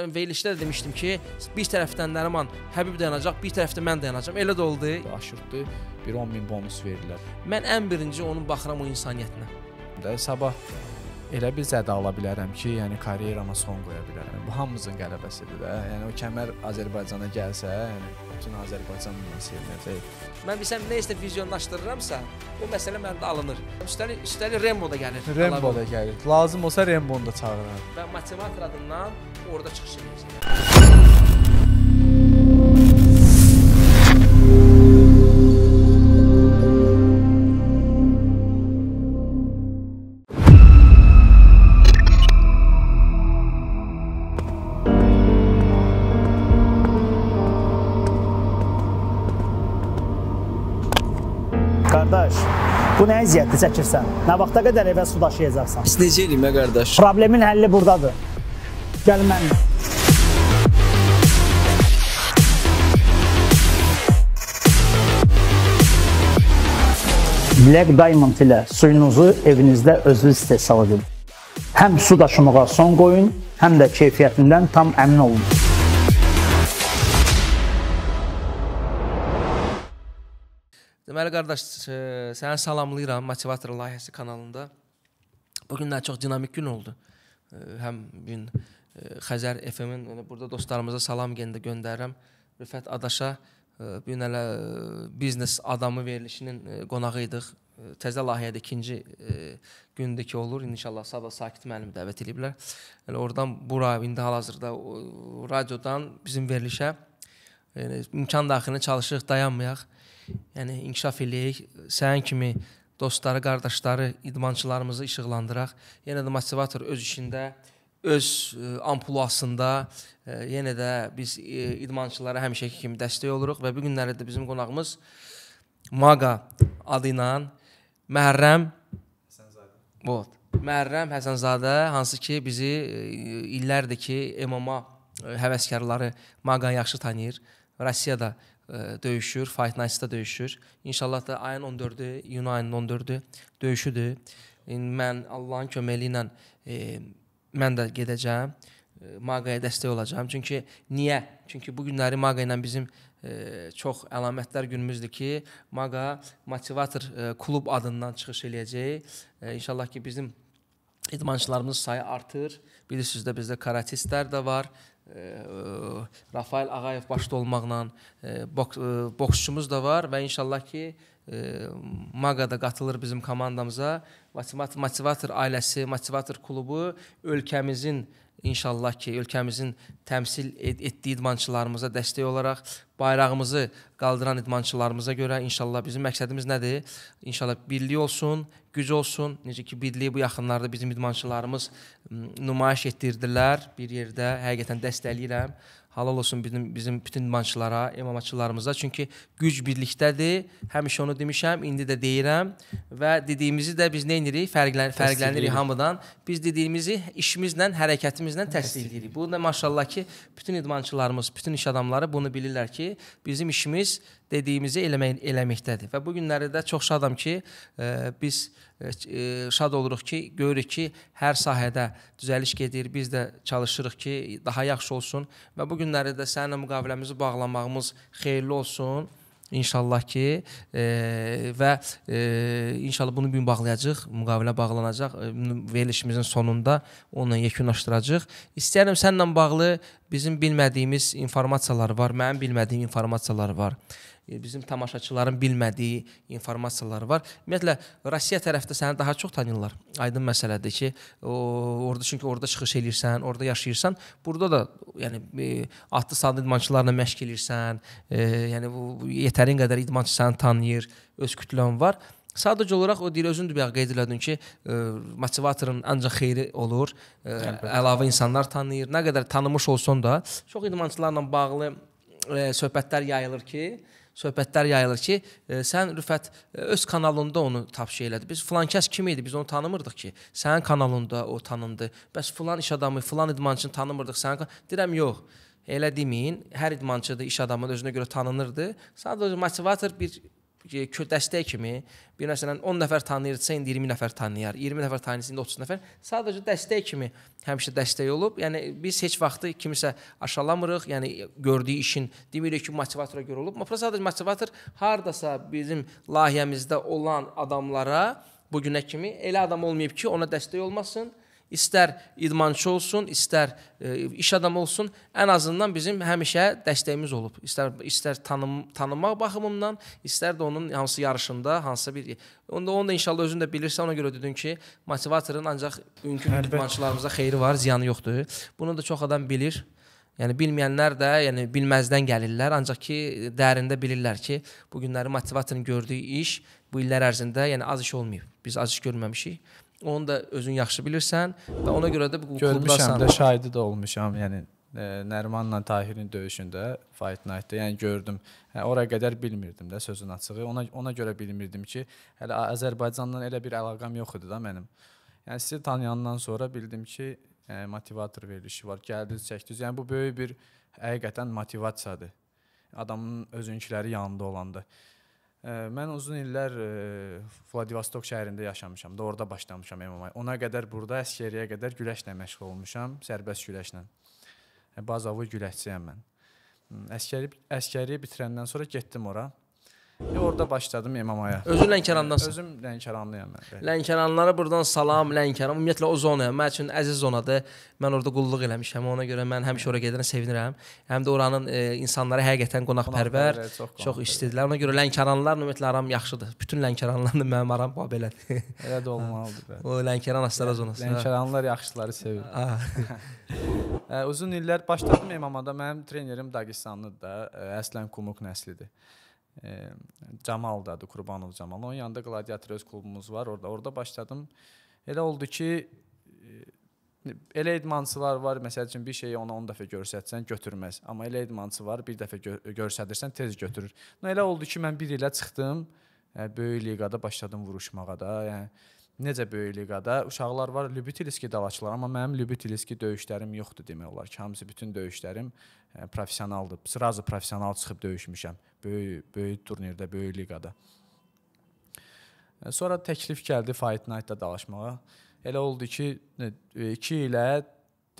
Verilişdə də demişdim ki, bir tərəfdən Nəriman Həbib dayanacaq, bir tərəfdə mən dayanacam. Elə də oldu. Aşırtdı, bir 10 min bonus verdilər. Mən ən birinci onun baxıram o insaniyyətinə. Də sabah elə bir zədə ala bilərəm ki, yəni karyerama son qoya bilərəm. Bu hamımızın qələbəsidir də. Yəni o kəmər Azərbaycana gəlsə, yəni bütün Azərbaycan bunu sevinəcək. Mən bilsəm nə isə vizyonlaşdırıramsa, o məsələ məndə alınır. Üstəlik, üstəlik Rembo da gəlir. Rembo da gəlir. Lazım olsa Rembonu da çağıraram. Və matematik adından orada çıxış edəcəm. Bu nə əziyyəti çəkirsən? Nə vaxta qədər evə su daşıyacaqsan? Biz necə eləyim, ə, qardaş? Problemin həlli burdadır. Gəl mənimlə. Black Diamond ilə suyunuzu evinizdə özünüz istehsal edin. Həm su daşımağa son qoyun, həm də keyfiyyətindən tam əmin olun. Deməli qardaş, e, səni salamlayıram Motivator layihəsi kanalında. Bu gün də çox dinamik gün oldu. E, həm gün e, Xəzər FM-in yəni burada dostlarımıza salam gəndə göndərirəm. Rüfət Adaşa bu gün hələ biznes adamı verilişinin qonağı idik. Təzə layihədə ikinci gündür ki olur. İnşallah sabah Sakit müəllimi dəvət ediblər. Elə oradan bura indi hal-hazırda radiodan bizim verilişə yəni imkan daxilində çalışırıq, dayanmayaq yəni inkişaf eləyək. Sənin kimi dostları, qardaşları, idmançılarımızı işıqlandıraq. Yenə də motivator öz işində, öz e, ampulasında e, yenə də biz e, idmançılara həmişəki kimi dəstək oluruq və bu günləri də bizim qonağımız Maqa adı ilə Məhərrəm Həsənzadə. Vot. Məhərrəm Həsənzadə hansı ki bizi illərdir ki MMA həvəskarları Maqa yaxşı tanıyır. Rusiyada E, döyüşür, Fight Nights-da döyüşür. İnşallah da ayın 14-ü, iyun ayının 14-ü döyüşüdür. Mən Allahın köməyi ilə e, mən də gedəcəm. E, Maqaya dəstək olacağam. Çünki niyə? Çünki bu günləri Maqa ilə bizim Ə, e, çox əlamətlər günümüzdür ki, Maqa motivator ə, klub adından çıxış eləyəcək. Ə, inşallah ki, bizim idmançılarımız sayı artır. Bilirsiniz də bizdə karatistlər də var, Rafael Ağayev başda olmaqla e, boks, e, boksçumuz da var və inşallah ki e, MAGA da qatılır bizim komandamıza. Motivator ailəsi, Motivator klubu ölkəmizin İnşallah ki, ölkəmizin təmsil etdiyi idmançılarımıza dəstək olaraq bayrağımızı qaldıran idmançılarımıza görə inşallah bizim məqsədimiz nədir? İnşallah birlik olsun, güc olsun. Necə ki, birliyi bu yaxınlarda bizim idmançılarımız nümayiş etdirdilər bir yerdə. Həqiqətən dəstəkləyirəm. Halal olsun bizim bizim bütün maçlara, imamatçılarımıza. Çünki güc birlikdədir. Həmişə onu demişəm, indi də deyirəm və dediyimizi də biz nə edirik? Fərqlən fərqlənirik hamıdan. Biz dediyimizi işimizlə, hərəkətimizlə təsdiqləyirik. Bu da maşallah ki, bütün idmançılarımız, bütün iş adamları bunu bilirlər ki, bizim işimiz dediyimizi eləmək eləməkdədir. Və bu günləri də çox şadam ki, e, biz e, e, şad oluruq ki, görürük ki, hər sahədə düzəliş gedir. Biz də çalışırıq ki, daha yaxşı olsun və bu günləri də səninlə müqaviləmizi bağlamağımız xeyirli olsun. İnşallah ki e, və e, inşallah bunu bu gün bağlayacağıq, müqavilə bağlanacaq, e, verilişimizin sonunda onu yekunlaşdıracağıq. İstəyirəm səninlə bağlı bizim bilmədiyimiz informasiyalar var, mənim bilmədiyim informasiyalar var. E, bizim tamaşaçıların bilmədiyi informasiyalar var. Ümumiyyətlə Rusiya tərəfdə səni daha çox tanıyırlar. Aydın məsələdir ki, o, orada çünki orada çıxış elirsən, orada yaşayırsan. Burada da yəni e, adlı sanlı idmançılarla məşq elirsən, e, yəni bu yetərin qədər idmançı səni tanıyır, öz kütlən var. Sadəcə olaraq o deyir özündür bayaq qeyd elədin ki, ə, e, motivatorun ancaq xeyri olur. Ə, əlavə insanlar tanıyır. Nə qədər tanımış olsan da, çox idmançılarla bağlı ə, söhbətlər yayılır ki, ə, söhbətlər yayılır ki, e, sən Rüfət e, öz kanalında onu tapşı elədi. Biz filan kəs kim idi? Biz onu tanımırdıq ki. Sənin kanalında o tanındı. Bəs filan iş adamı, filan idmançını tanımırdıq. Sənin deyirəm yox. Elə deməyin. Hər idmançı da iş adamının özünə görə tanınırdı. Sadəcə motivator bir E, dəstək kimi, bir məsələn 10 nəfər tanıyırsa, indi 20 nəfər tanıyar, 20 nəfər tanıyırsa, indi 30 nəfər. Sadəcə dəstək kimi həmişə dəstək olub. Yəni biz heç vaxtı kimisə aşağılamırıq. Yəni gördüyü işin demirik ki, motivatora görə olub. Amma sadəcə motivator hardasa bizim layihəmizdə olan adamlara bu günə kimi elə adam olmayıb ki, ona dəstək olmasın istər idmançı olsun, istər e, iş adamı olsun, ən azından bizim həmişə dəstəyimiz olub. İstər istər tanım tanınmaq baxımından, istər də onun hansı yarışında, hansısa bir onda onu da inşallah özün də bilirsən, ona görə dedin ki, motivatorun ancaq ümkün idmançılarımıza xeyri var, ziyanı yoxdur. Bunu da çox adam bilir. Yəni bilməyənlər də, yəni bilməzdən gəlirlər, ancaq ki dərində bilirlər ki, bu günləri motivatorun gördüyü iş bu illər ərzində yəni az iş olmayıb. Biz az iş görməmişik. Onu da özün yaxşı bilirsən və ona görə də bu klubdasan. Görmüşəm də, şahidi də olmuşam. Yəni ə, e, Nərmanla Tahirin döyüşündə Fight Night-da, yəni gördüm. Hə, ora qədər bilmirdim də sözün açığı. Ona ona görə bilmirdim ki, hələ Azərbaycanla elə bir əlaqəm yox idi da mənim. Yəni sizi tanıyandan sonra bildim ki, ə, e, motivator verilişi var. Gəldiniz, çəkdiniz. Yəni bu böyük bir həqiqətən motivasiyadır. Adamın özünküləri yanında olanda. Mən uzun illər Vladivostok şəhərində yaşamışam, da orada başlamışam MMA-ya. Ona qədər burada əsgəriyə qədər güləşlə məşğul olmuşam, sərbəst güləşlə. Bazalı güləşçiyəm mən. Əsgəri əsgəriyə bitirəndən sonra getdim ora. Orada başladım imamaya. Özün Lənkərandansan? Özüm Lənkəranlıyam mən. Lənkəranlara buradan salam, Lənkəran. Ümumiyyətlə o zona mənim üçün əziz zonadır. Mən orada qulluq eləmişəm. Ona görə mən həmişə ora gedənə sevinirəm. Həm də oranın e, insanları həqiqətən qonaqpərvər, çox, çox istedilər. Ona görə Lənkəranlar ümumiyyətlə aram yaxşıdır. Bütün Lənkəranlarla mənim aram belədir. Elə də olmalıdır. o Lənkəran Astara zonası. Lənkəranlar yaxşıları sevir. Uzun illər başladım imamada. Mənim trenerim Dağıstanlıdır da, əslən Kumuk nəslidir e, Camaldadır, Qurbanov Camal. Onun yanında Qladiator öz klubumuz var orada. Orada başladım. Elə oldu ki e, elə idmançılar var, məsəl üçün bir şeyi ona 10 dəfə göstərsən götürməz. Amma elə idmançı var, bir dəfə gö göstərdirsən tez götürür. No, elə oldu ki, mən 1 ilə çıxdım. E, böyük liqada başladım vuruşmağa da. Yəni necə böyük liqada uşaqlar var, lyubitelski davaçılar, amma mənim lyubitelski döyüşlərim yoxdur demək olar ki, hamısı bütün döyüşlərim e, professionaldır. Sırazı professional çıxıb döyüşmüşəm böyük böyük turnirdə, böyük liqada. E, sonra təklif gəldi Fight Night-da dalaşmağa. Elə oldu ki, 2 e, ilə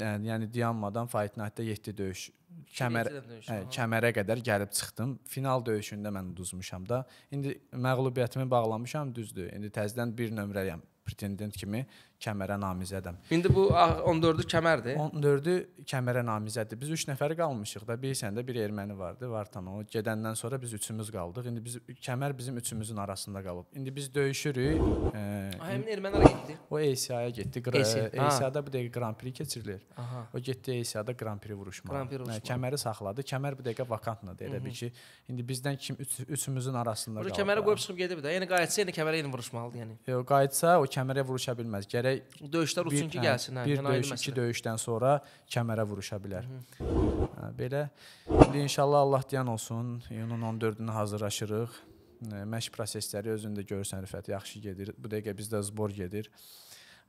yəni dayanmadan Fight Night-da 7 döyüş kəmər hə, kəmərə qədər gəlib çıxdım. Final döyüşündə mən uduzmuşam da. İndi məğlubiyyətimi bağlamışam, düzdür. İndi təzədən 1 nömrəliyəm pretendent kimi kəmərə namizədəm. İndi bu 14-ü ah, kəmərdir. 14-ü kəmərə namizəddir. Biz 3 nəfəri qalmışıq da, bilirsən də bir erməni vardı, Vartan o. Gedəndən sonra biz üçümüz qaldıq. İndi biz kəmər bizim üçümüzün arasında qalıb. İndi biz döyüşürük. E, Həmin erməni hara getdi? O ESA-ya getdi. ESA-da bu dəqiqə Grand Prix keçirilir. Aha. O getdi ESA-da Grand Prix vuruşmağa. Grand Prix vuruşmağa. E, kəməri saxladı. Kəmər bu dəqiqə vakantlıdır elə bil ki. İndi bizdən kim üç, üçümüzün arasında qalıb. Bu kəmərə qoyub çıxıb gedib də. Yəni qayıtsa, yəni kəmərə yenə vuruşmalıdır yəni. Yox, qayıtsa o kəmərə vuruşa bilməz. Gərək belə döyüşlər uçsun ki, gəlsin, hə, bir döyüş, məsələ. iki döyüşdən sonra kəmərə vuruşa bilər. Hı -hı. Hə, belə indi inşallah Allah deyən olsun, iyunun 14-ünə hazırlaşırıq. E, məşq prosesləri özündə görürsən Rifət, yaxşı gedir. Bu dəqiqə bizdə zbor gedir.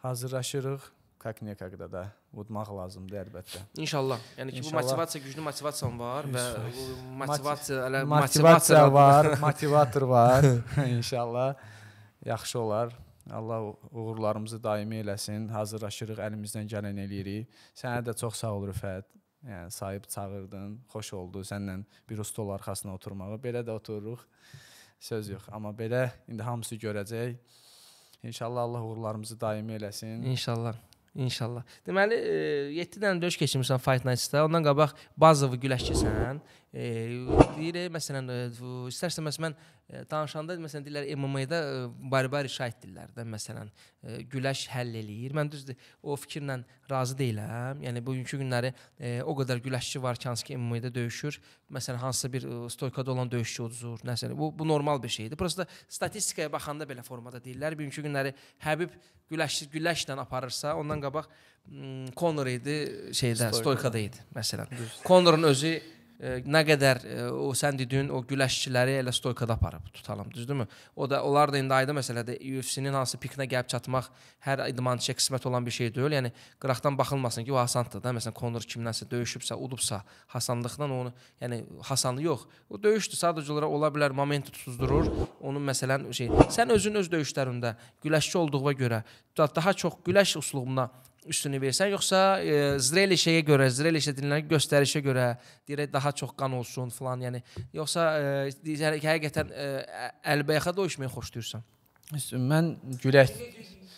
Hazırlaşırıq как некогда da udmaq lazımdır əlbəttə. İnşallah. Yəni ki İnşallah. bu motivasiya güclü motivasiyam var və motivasiya elə motivasiya, motivasiya var, motivator var. İnşallah yaxşı olar. Allah uğurlarımızı daimi eləsin. Hazırlaşırıq, əlimizdən gələn eləyirik. Sənə də çox sağ ol Rüfət. Yəni sahib çağırdın, xoş oldu səninlə bir stol arxasına oturmağı. Belə də otururuq. Söz yox, amma belə indi hamısı görəcək. İnşallah Allah uğurlarımızı daimi eləsin. İnşallah. İnşallah. Deməli 7 e, dənə döyüş keçmisən Fight Nights-da. Ondan qabaq bazovu güləşçisən. E, deyir, məsələn, e, istərsən məsələn mən danışanda məsələn deyirlər e, MMA-da e, baribari şahiddirlər də məsələn e, güləş həll eləyir. Mən düzdür o fikirlə razı deyiləm. Yəni bugünkü günləri o qədər güləşçi var ki, hansı ki MMA-da döyüşür. Məsələn hansısa bir stoykada olan döyüşçü udzur. Nəsə bu bu normal bir şeydir. Prosta statistikaya baxanda belə formada deyirlər. Bugünkü günləri Həbib güləş güləşlə aparırsa, ondan qabaq mm, Conor idi şeydə, stoykada idi məsələn. Conor-un özü nə qədər e, o sən dediyin o güləşçiləri elə stoykada aparıb tutalım, düzdürmü? O da onlar da indi ayda məsələdə UFC-nin hansı pikinə gəlib çatmaq hər idmançıya qismət olan bir şey deyil. Yəni qıraqdan baxılmasın ki, o asandır da. Məsələn, Conor kimdənsə döyüşübsə, udubsa, hasanlıqla onu, yəni hasanlı yox. O döyüşdür. Sadəcə olaraq ola bilər momenti tutuzdurur. Onun məsələn şey, sən özün öz döyüşlərində güləşçi olduğuna görə daha çox güləş üslubuna üstünü versən, yoxsa e, zreli şeyə görə, zreli şəkillərinə göstərişə görə deyirək daha çox qan olsun filan, yəni yoxsa e, deyir həqiqətən e, əlbəyaxa döyüşməyi xoşlayırsan? Mən gülək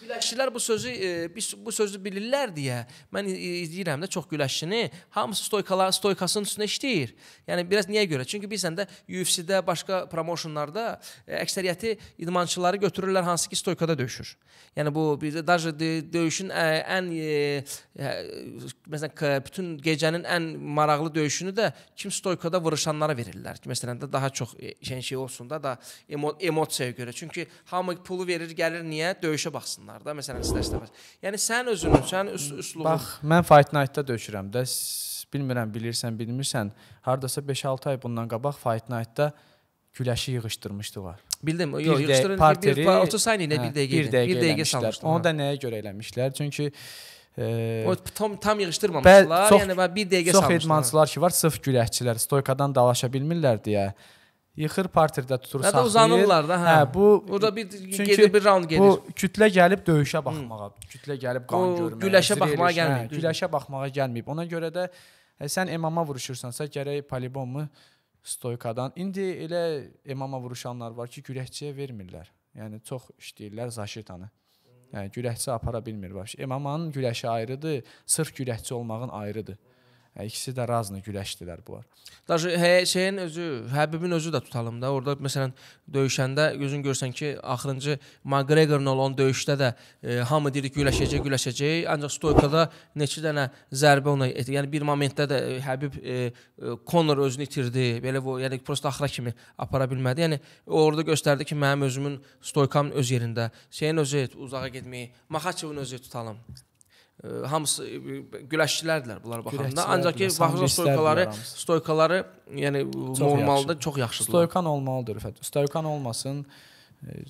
güləşçilər bu sözü e, biz bu sözü bilirlər deyə mən izləyirəm də çox güləşçini hamısı stoykalar stoykasının üstünə işləyir. Yəni biraz niyə görə? Çünki bilirsən də UFC-də, başqa promotionlarda e, əksəriyyəti idmançıları götürürlər hansı ki stoykada döyüşür. Yəni bu bizdə daha döyüşün ən e, məsələn bütün gecənin ən maraqlı döyüşünü də kim stoykada vuruşanlara verirlər. Məsələn də daha çox şey şey olsun da da emo emosiyaya görə. Çünki hamı pulu verir, gəlir niyə? Döyüşə baxsınlar basar da, məsələn, istəsəməz. Yəni sən özünün, sən üslubun. Bax, mən Fight Night-da döşürəm də. Bilmirəm, bilirsən, bilmirsən, hardasa 5-6 ay bundan qabaq Fight Night-da güləşi yığışdırmışdılar. Bildim, yox, yığışdırın parteri, bir, bir 30 saniyə ilə 1 hə, dəqiqə. 1 dəqiqə, dəqiqə salmışdılar. Onu da hə. nəyə görə eləmişlər? Çünki E, o tam tam yığışdırmamışlar. Çox, yəni 1 dəqiqə salmışlar. Çox hə. idmançılar ki var, sırf güləşçilər stoykadan dalaşa bilmirlər deyə yıxır parterdə tutur, Nə saxlayır. Hə uzanırlar da, hə. Hə, bu orada bir gedir, bir raund gedir. Bu kütlə gəlib döyüşə baxmağa, Hı. kütlə gəlib qan görməyə, güləşə baxmağa gəlmir. Hə, güləşə baxmağa gəlməyib. Ona görə də hə, sən MMA vuruşursansa, gərək polibomu stoykadan. İndi elə MMA vuruşanlar var ki, güləşçiyə vermirlər. Yəni çox işləyirlər zaşitanı. Yəni hə, güləşçi apara bilmir baş. MMA-nın güləşi ayrıdır, sırf güləşçi olmağın ayrıdır. İkisi də razını güləşdilər bunlar. Daşı hə, şeyin özü, Həbibin özü də tutalım da. Orda məsələn döyüşəndə gözün görsən ki, axırıncı McGregor-la olan döyüşdə də e, hamı deyir güləşəcək, güləşəcək, ancaq stoykada neçə dənə zərbə ona, yəni bir momentdə də e, Həbib e, e, Conor özünü itirdi. Belə bu, yəni prosta axıra kimi apara bilmədi. Yəni orada göstərdi ki, mənim özümün stoykam öz yerində. Şeyin özü uzağa getməyi, Maxaçevin özü tutalım hamısı e, güləşçilərdirlər bunlar baxanda. Ancaq ki baxırsan stoykaları, stoykaları yəni çox normalda yaxşı. çox yaxşıdır. Stoykan olmalıdır rəfət. Stoykan olmasın e,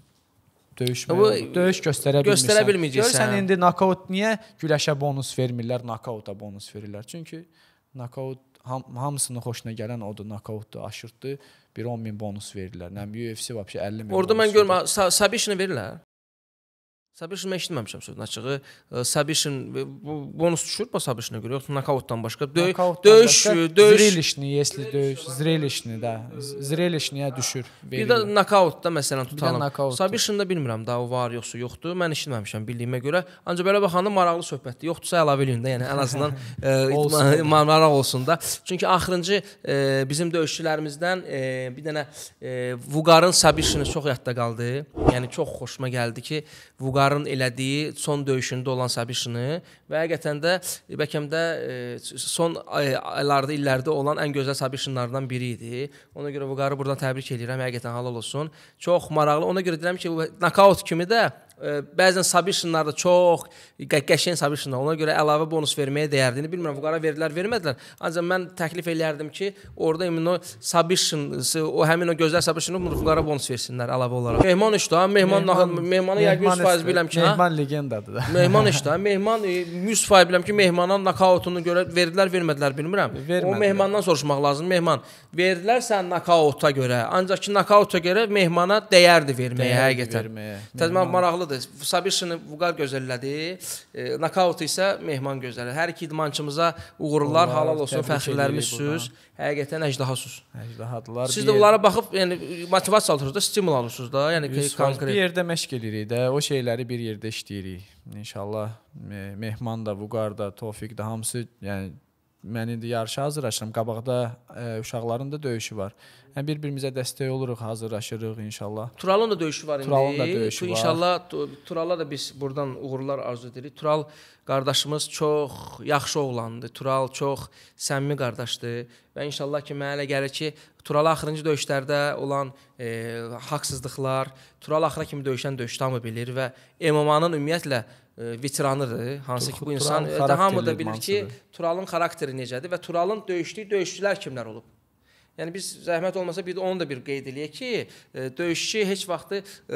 döyüşmə. Bu, döyüş göstərə bilmirsən. Göstərə bilməyəcəksən. Görürsən indi nokaut niyə güləşə bonus vermirlər, nokauta bonus verirlər? Çünki nokaut ham, hamısının xoşuna gələn odur, nokautdur, aşırtdır. Bir 10 min bonus verirlər. Nə UFC vəbsə 50 min. Orda mən görmürəm, Sabişini verirlər. Sabişin mən eşitməmişəm sözün açığı. Sabişin bonus düşür mə Sabişinə görə, yoxsa nokautdan başqa? Döy döyüş, döyüş zrelişni, если döyüş, zrelişni də, zrelişniyə düşür. Bir də nokautda məsələn tutalım. Sabişin də bilmirəm da o var yoxsa yoxdur. Mən eşitməmişəm bildiyimə görə. Ancaq belə baxanda maraqlı söhbətdir. Yoxdursa əlavə eləyin də, yəni ən azından e, maraq olsun da. Çünki axırıncı e, bizim döyüşçülərimizdən e, bir dənə Vuqarın Sabişini çox yadda qaldı. Yəni çox xoşuma gəldi ki, Vuqar onların elədiyi son döyüşündə olan Sabişini və həqiqətən də e, bəlkə də e, son e, aylarda, illərdə olan ən gözəl Sabişinlardan biri idi. Ona görə Vüqarı buradan təbrik edirəm, həqiqətən halal olsun. Çox maraqlı. Ona görə deyirəm ki, bu nokaut kimi də Bəzən submissionlar da çox qəşəng submissionlar. Ona görə əlavə bonus verməyə dəyərdiyini bilmirəm. Vüqara verdilər, vermədilər. Ancaq mən təklif eləyərdim ki, orada həmin o submission, o həmin o gözəl submissionu Vüqara bonus versinlər əlavə olaraq. Mehman üçdür. Hə? Mehman Mehmanı yəqin 100% biləm ki, hə? Mehman legendadır da. Mehman üçdür. Hə? Mehman 100% e, biləm ki, Mehmana nokautunu görə verdilər, vermədilər bilmirəm. O Mehmandan soruşmaq lazım. Mehman, verdilər sən nokauta görə. Ancaq ki, nokauta görə Mehmana dəyərdi verməyə həqiqətən. Təzmin maraqlı maraqlıdır. Sabişini Vüqar gözəllədi. E, nakautu isə Mehman gözəllədi. Hər iki idmançımıza uğurlar, Onlar, halal olsun, fəxrlərimiz siz. Həqiqətən əjdahasız. Əcdahadılar. Siz də yer... onlara baxıb, yəni motivasiya alırsınız da, stimul alırsınız da. Yəni konkret bir yerdə məşq eləyirik də, o şeyləri bir yerdə işləyirik. İnşallah Mehman da, Vüqar da, Tofiq də hamısı yəni mən indi yarışa hazırlaşıram. Qabaqda ə, e, uşaqların da döyüşü var. Yəni bir-birimizə dəstək oluruq, hazırlaşırıq inşallah. Turalın da döyüşü var indi. Turalın da döyüşü var. İnşallah Turala da biz burdan uğurlar arzu edirik. Tural qardaşımız çox yaxşı oğlandı. Tural çox səmimi qardaşdır və inşallah ki mənə elə gəlir ki Tural axırıncı döyüşlərdə olan e, haqsızlıqlar, Tural axıra kimi döyüşən döyüşdamı bilir və MMA-nın ümumiyyətlə E, veteranıdır. Hansı ki bu insan e, Tural, hamı da bilir mansıdır. ki, Turalın xarakteri necədir və Turalın döyüşdüyü döyüşçülər kimlər olub? Yəni biz zəhmət olmasa bir də onu da bir qeyd eləyək ki, e, döyüşçü heç vaxtı e,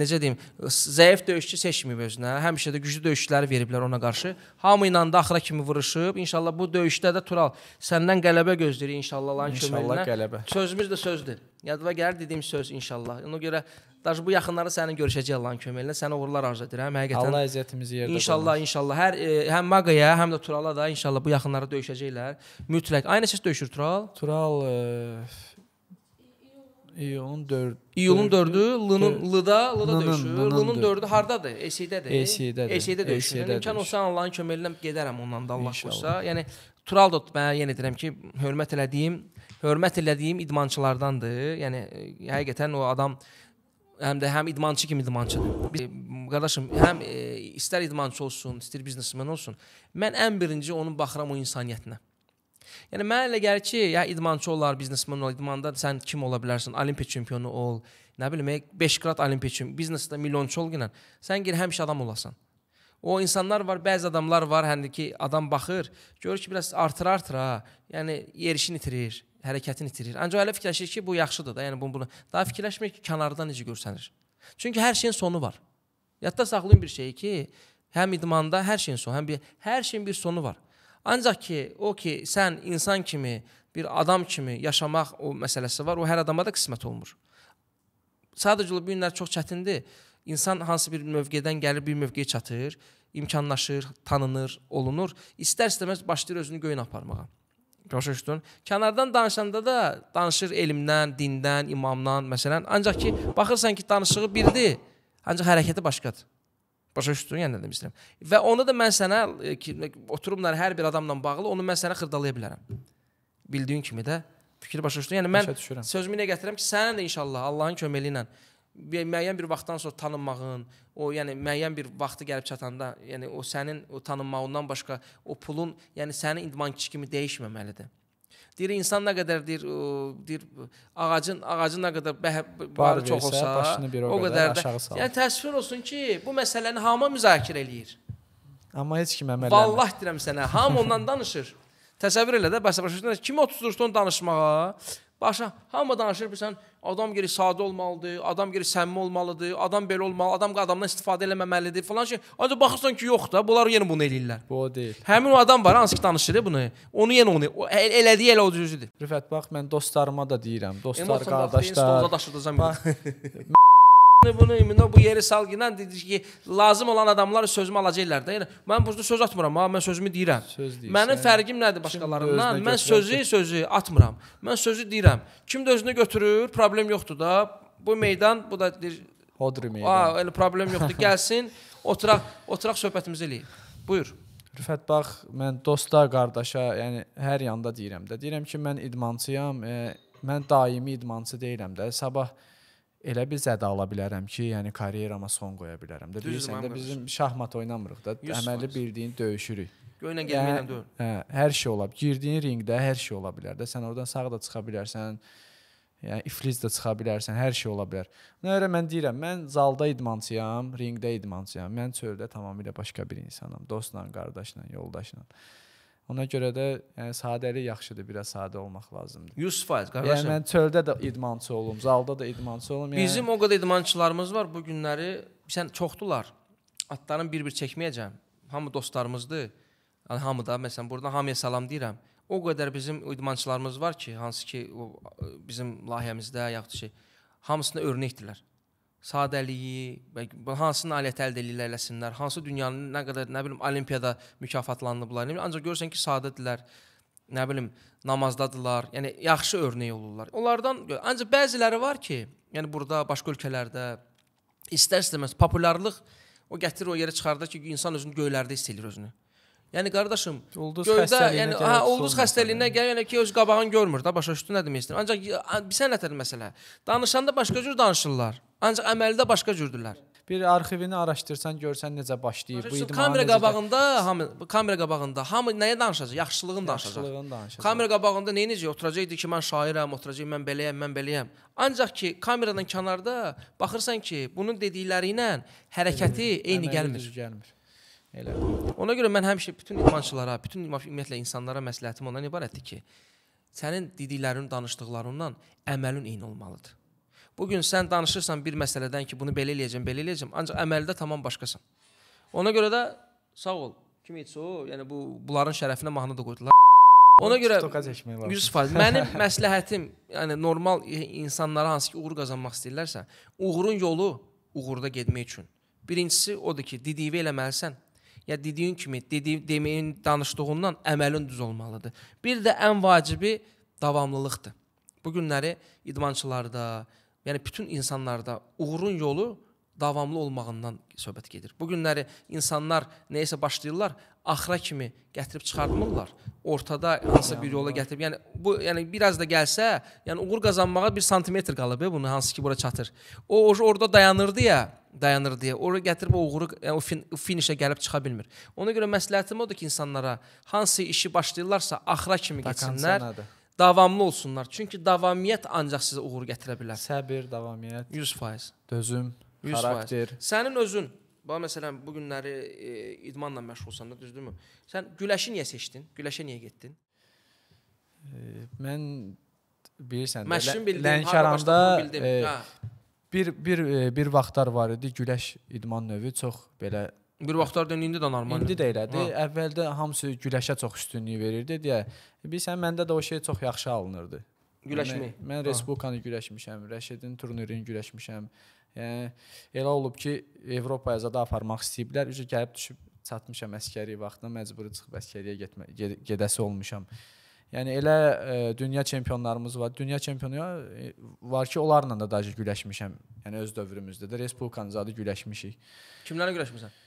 necə deyim, zəif döyüşçü seçməyib özünə. Həmişə də güclü döyüşçüləri veriblər ona qarşı. Hamı ilə də axıra kimi vuruşub. İnşallah bu döyüşdə də Tural səndən qələbə gözləyirik inşallah Allahın köməyi ilə. İnşallah qələbə. Sözümüz də sözdür. Yadıma gəlir dediyim söz inşallah. Ona görə Daş bu yaxınları sənin görüşəcək Allahın köməklə. Sənə uğurlar arzu edirəm. Həqiqətən Allah əziyyətimizi yerdə. İnşallah, qoymaz. inşallah hər e, həm Maqaya, həm də Turala da inşallah bu yaxınları döyüşəcəklər. Mütləq. Ay neçə döyüşür Tural? Tural e, iyulun 4 iyulun 4-ü L-nın L-da L-da döyüşür. L-nın 4-ü hardadır? Esiyidədir. Esiyidədir. Esiyidədə döyüşür. Yəni, imkan olsa Allahın köməyi ilə gedərəm ondan da Allah qoysa. Yəni Tural da mən yenə deyirəm ki, hörmət elədiyim, hörmət elədiyim idmançılardandır. Yəni e, həqiqətən o adam e, həm də həm idmançı kimi idmançıdır. Biz, qardaşım, həm e, istər idmançı olsun, istər biznesmen olsun, mən ən birinci onun baxıram o insaniyyətinə. Yəni mənə elə gəlir ki, ya idmançı olar, biznesmen ol, idmanda sən kim ola bilərsən? Olimpiya çempionu ol, nə bilim, 5 e, qrat olimpiya çempionu, biznesdə milyonçu ol günən. Sən gir həmişə adam olasan. O insanlar var, bəzi adamlar var, həm yəni də ki, adam baxır, görür ki, biraz artır-artır ha, yəni yerişini itirir, hərəkətini itirir. Ancaq elə fikirləşir ki, bu yaxşıdır da, yəni bunu, bunu. Daha fikirləşmir ki, kənardan necə görsənir. Çünki hər şeyin sonu var. Yadda saxlayın bir şeyi ki, həm idmanda hər şeyin sonu, həm bir hər şeyin bir sonu var. Ancaq ki, o ki, sən insan kimi, bir adam kimi yaşamaq o məsələsi var, o hər adama da qismət olmur. Sadəcə bu günlər çox çətindir. İnsan hansı bir mövqedən gəlir, bir mövqeyə çatır, imkanlaşır, tanınır, olunur. İstər-istəməz başlayır özünü göyün aparmağa. Başa düşdün? Kənardan danışanda da danışır elmdən, dindən, imamdan, məsələn. Ancaq ki, baxırsan ki, danışığı birdir, ancaq hərəkəti başqadır. Başa düşdün? Yəni nə demək istəyirəm? Və onu da mən sənə e, oturumlar hər bir adamla bağlı, onu mən sənə xırdalaya bilərəm. Bildiyin kimi də fikir başa düşdün? Yəni mən sözümü nə gətirəm ki, sənin də inşallah Allahın köməyi ilə müəyyən bir vaxtdan sonra tanınmağın, o yəni müəyyən bir vaxtı gəlib çatanda, yəni o sənin o tanınmağından başqa o pulun, yəni səni idmançı kimi dəyişməməlidir. Deyir insan nə qədər deyir, deyir ağacın ağacın nə qədər bəhə, barı çox olsa, o, o qədər də. Yəni təəssüf olsun ki, bu məsələni hamı müzakirə eləyir. Amma heç kim əməl etmir. Vallah deyirəm sənə, hamı ondan danışır. Təsəvvür elə də, bəs başa düşdünüz, kim 30 dursun danışmağa? Başa hamı danışır, bilirsən, adam geri sadə olmalıdır, adam geri səmimi olmalıdır, adam belə olmalı, adam adamdan istifadə eləməməlidir falan şey. Ancaq baxırsan ki, yox da, bunlar yenə bunu eləyirlər. Bu o deyil. Həmin o adam var, hansı ki danışır bunu. Onu yenə onu el elədiyi elə o cüzdür. Rüfət, bax mən dostlarıma da deyirəm, dostlar, qardaşlar. Dostlar daşıdacam. bunu imində bu yeri salgından dedi ki, lazım olan adamlar sözümü alacaqlar da. Yəni mən burada söz atmıram, ha, mən sözümü deyirəm. Söz deyirsən. Mənim fərqim nədir başqalarından? Mən sözü sözü atmıram. Mən sözü deyirəm. Kim də özünü götürür, problem yoxdur da. Bu meydan, bu da deyir, hodri meydan. A, elə problem yoxdur. Gəlsin, oturaq, oturaq söhbətimizi eləyək. Buyur. Rüfət bax, mən dosta, qardaşa, yəni hər yanda deyirəm də. Deyirəm ki, mən idmançıyam. E, mən daimi idmançı deyiləm də. Sabah elə bir zədə ala bilərəm ki, yəni karyerama son qoya bilərəm də. Bilirsən də bizim şahmat oynamırıq da. Əməlli bildiyin döyüşürük. Göylə gəlməylə hə, döyür. Hə, hər şey ola bilər. Girdiyin ringdə hər şey ola bilər də. Sən oradan sağ da çıxa bilərsən. Yəni iflic də çıxa bilərsən, hər şey ola bilər. Nə görə mən deyirəm, mən zalda idmançıyam, ringdə idmançıyam. Mən çöldə tamamilə başqa bir insanam, dostla, qardaşla, yoldaşla. Ona görə də yəni sadəlik yaxşıdır, biraz sadə olmaq lazımdır. 100% qardaşım. Yəni mən çöldə də idmançı olum, zalda da idmançı olum. Yəni... Bizim o qədər idmançılarımız var bu günləri. Sən çoxdular. Atların bir-bir çəkməyəcəm. Hamı dostlarımızdır. Yəni hamı da məsələn burdan hamıya salam deyirəm. O qədər bizim idmançılarımız var ki, hansı ki bizim layihəmizdə yaxud şey hamısına örnəkdirlər sadəliyi və hansını alət əldə edirlər eləsinlər, hansı dünyanın nə qədər nə bilim olimpiada mükafatlanıblar. Bilim, ancaq görürsən ki, sadədirlər. Nə bilim, namazdadılar. Yəni yaxşı örnək olurlar. Onlardan ancaq bəziləri var ki, yəni burada başqa ölkələrdə istər-istəməz populyarlıq o gətirir o yerə çıxardır ki, insan özünü göylərdə hiss edir özünü. Yəni qardaşım, ulduz göydə, yəni, xəstəliyinə yəni hə, ulduz xəstəliyinə gəl, yəni ki, öz qabağını görmür də, başa düşdün nə demək istəyirəm. Ancaq bir sənətdir məsələ. Danışanda başqa cür danışırlar. Ancaq əməldə başqa cürdürlər. Bir arxivini araşdırsan, görsən necə başlayıb bu idman. Kamera qabağında hamı kamera qabağında hamı nəyə danışacaq? Yaxşılığını danışacaq. Yaxşılığını danışacaq. Kamera qabağında nə edəcək? Oturacaqdı ki, mən şairəm, oturacaq mən beləyəm, mən beləyəm. Ancaq ki, kameradan kənarda baxırsan ki, bunun dedikləri ilə hərəkəti eyni gəlmir. Gəlmir. Elə. Ona görə mən həmişə bütün idmançılara, bütün ümumiyyətlə insanlara məsləhətim ondan ibarətdir ki, sənin dediklərin, danışdıqlarından əməlin eyni olmalıdır. Bu gün sən danışırsan bir məsələdən ki, bunu belə eləyəcəm, belə eləyəcəm, ancaq əməldə tamam başqasan. Ona görə də sağ ol. Kim heç o, yəni bu bunların şərəfinə mahnı da qoydular. Ona görə 100% mənim məsləhətim, yəni normal insanlara hansı ki uğur qazanmaq istəyirlərsə, uğurun yolu uğurda getmək üçün. Birincisi odur ki, dediyi eləməlisən. Ya dediyin kimi, dediyin, deməyin, danışdığından əməlin düz olmalıdır. Bir də ən vacibi davamlılıqdır. Bu günləri idmançılarda, yəni bütün insanlarda uğurun yolu davamlı olmağından söhbət gedir. Bu günləri insanlar nəyisə başlayırlar, axıra kimi gətirib çıxartmırlar. Ortada hansısa bir yola gətirib, yəni bu yəni biraz da gəlsə, yəni uğur qazanmağa 1 santimetr qalıb, bunu hansı ki bura çatır. O orada dayanırdı ya, dayanırdı ya. Ora gətirib o uğuru, yəni o, fin o finişə gəlib çıxa bilmir. Ona görə məsləhətim odur ki, insanlara hansı işi başlayırlarsa axıra kimi Bakan keçsinlər. Sanadır davamlı olsunlar. Çünki davamiyyət ancaq sizə uğur gətirə bilər. Səbir, davamiyyət. 100%. Dözüm, 100%. xarakter. Sənin özün, bax məsələn bu günləri e, idmanla məşğulsan da, düzdürmü? Sən güləşi niyə seçdin? Güləşə niyə getdin? E, mən bilirsən, Məşqin bildim, Lənkəranda bildim. E, hə. bir bir e, bir vaxtlar var idi güləş idman növü çox belə Bir vaxtlar da indi də normal. İndi də elədir. Ha. Əvvəldə hamısı güləşə çox üstünlük verirdi deyə. Bilirsən məndə də o şey çox yaxşı alınırdı. Güləşmək. Mən, mən Respublikanı güləşmişəm, Rəşidin turnirini güləşmişəm. Yəni elə olub ki, Avropaya zada aparmaq istəyiblər. Üzə gəlib düşüb çatmışam əskəri vaxtına, məcburi çıxıb əskəriyə getmə ged gedəsi olmuşam. Yəni elə e, dünya çempionlarımız var. Dünya çempionu e, var ki, onlarla da daha güləşmişəm. Yəni öz dövrümüzdə də Respublikanı zadı güləşmişik. Kimlərlə güləşmisən?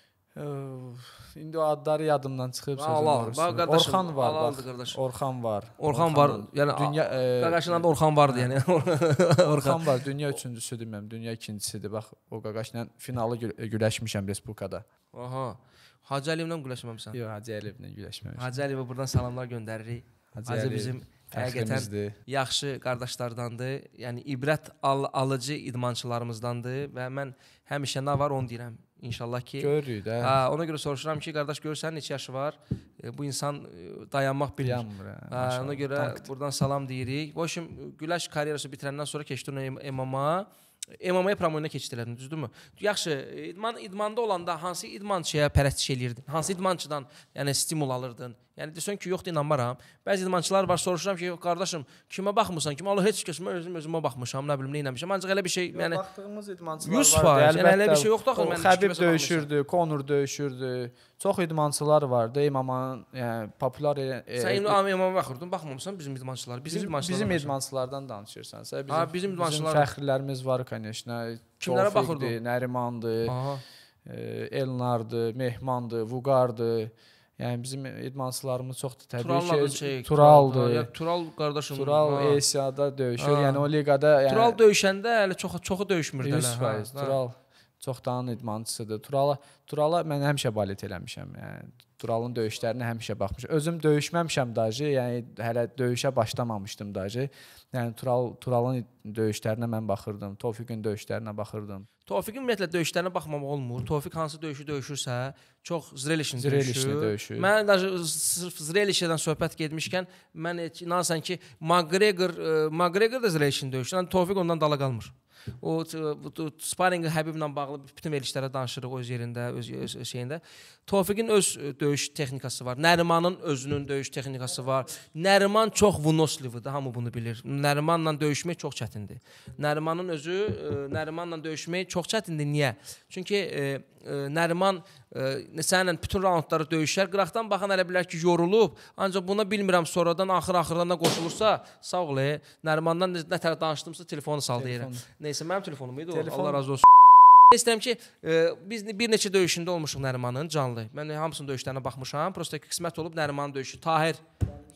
indi o adları yadımdan çıxıb sözüm. Orxan var, Alaldı, bax. Qardaş. Orxan var. Orxan var. Yəni dünya e, Qaqaşla da Orxan vardı, hə. yəni. Orxan var, dünya üçüncüsüdür mənim, dünya ikincisidir. Bax, o Qaqaşla finalı gül e, güləşmişəm Respublikada. Aha. Hacı Əliyevlə güləşməmisən? Yox, Hacı Əliyevlə güləşməmişəm. Hacı Əliyevə buradan salamlar göndəririk. Hacı, Hacı bizim həqiqətən yaxşı qardaşlardandır. Yəni ibrət al alıcı idmançılarımızdandır və mən həmişə nə var onu deyirəm. İnşallah ki. Görürük də. Hə, ona görə soruşuram ki, qardaş görürsən neçə yaşı var? E, bu insan e, dayanmaq bilmir. Dayanmır. Hə, hə ona görə Tankt. buradan salam deyirik. Bu işim e, güləş karyerası bitirəndən sonra keçdi ona MMA. MMA promoyuna keçdilər, düzdürmü? Yaxşı, idman idmanda olanda hansı idmançıya pərəstiş eləyirdin? Hansı idmançıdan yəni stimul alırdın? Yəni desən ki, yoxdur inanmaram. Bəzi idmançılar var, soruşuram ki, qardaşım, kimə baxmısan? Kim Allah heç kəsmə özüm özümə baxmışam, nə bilim nə etmişəm. Ancaq elə bir şey, Yo, yəni baxdığımız idmançılar 100 var. Yəni elə bir şey yoxdur axı mənim. Xəbib döyüşürdü, Konur döyüşürdü. Çox idmançılar var da İmamanın, yəni populyar e, Sən indi İmama e, baxırdın, baxmamısan bizim idmançılar. Bizim, bizim idmançılar. Bizim idmançılardan danışırsansə, bizim, ha, bizim, idmançılar... bizim fəxrilərimiz var, конечно. Kimlərə baxırdın? Nərimandı, Aha. E, Elnardı, Mehmandı, Vuqardı. Yəni bizim idmançılarımız çoxdur təbii Turalladın ki. Şey, Turaldır. Ya Tural qardaşım. Tural ESA-da döyüşür. Ha. Yəni o liqada yəni Tural döyüşəndə hələ çox çoxu döyüşmürdü hələ. 100%. Hə, Tural. Hə çoxdan idmançısıdır. Turala Turala mən həmişə balet eləmişəm. Yəni Turalın döyüşlərini həmişə baxmışam. Özüm döyüşməmişəm daji, yəni hələ döyüşə başlamamışdım daji. Yəni Tural Turalın döyüşlərinə mən baxırdım, Tofiqin döyüşlərinə baxırdım. Tofiqin ümumiyyətlə döyüşlərinə baxmamaq olmur. Tofiq hansı döyüşü döyüşürsə, çox zrelişin döyüşü. döyüşür. Mən daji sırf zrelişdən söhbət getmişkən mən inanırsan ki, McGregor e, McGregor da zrelişin döyüşür. Yəni Tofiq ondan dala qalmır. O sparinq Həbiblə bağlı bütün verilişlərə danışırıq öz yerində, öz, öz şeyində. Tofiqin öz e, döyüş texnikası var. Nərimanın özünün döyüş texnikası var. Nəriman çox vunoslividir, hamı bunu bilir. Nərimanla döyüşmək çox çətindir. Nərimanın özü e, Nərimanla döyüşmək çox çətindir. Niyə? Çünki e, Nəriman səninlə bütün raundları döyüşər. Qıraqdan baxan elə bilər ki, yorulub. Ancaq buna bilmirəm sonradan axır-axırına qoşulursa, sağ ol. E. Nərimandan nə, nə tərə danışdımsa telefonu saldı yerə. Neysə mənim telefonum idi o. Telefon. Allah razı olsun. İstəyirəm ki, e, biz bir neçə döyüşündə olmuşuq Nərimanın canlı. Mən hamısının döyüşlərinə baxmışam. Prosta qismət olub Nərimanın döyüşü. Tahir.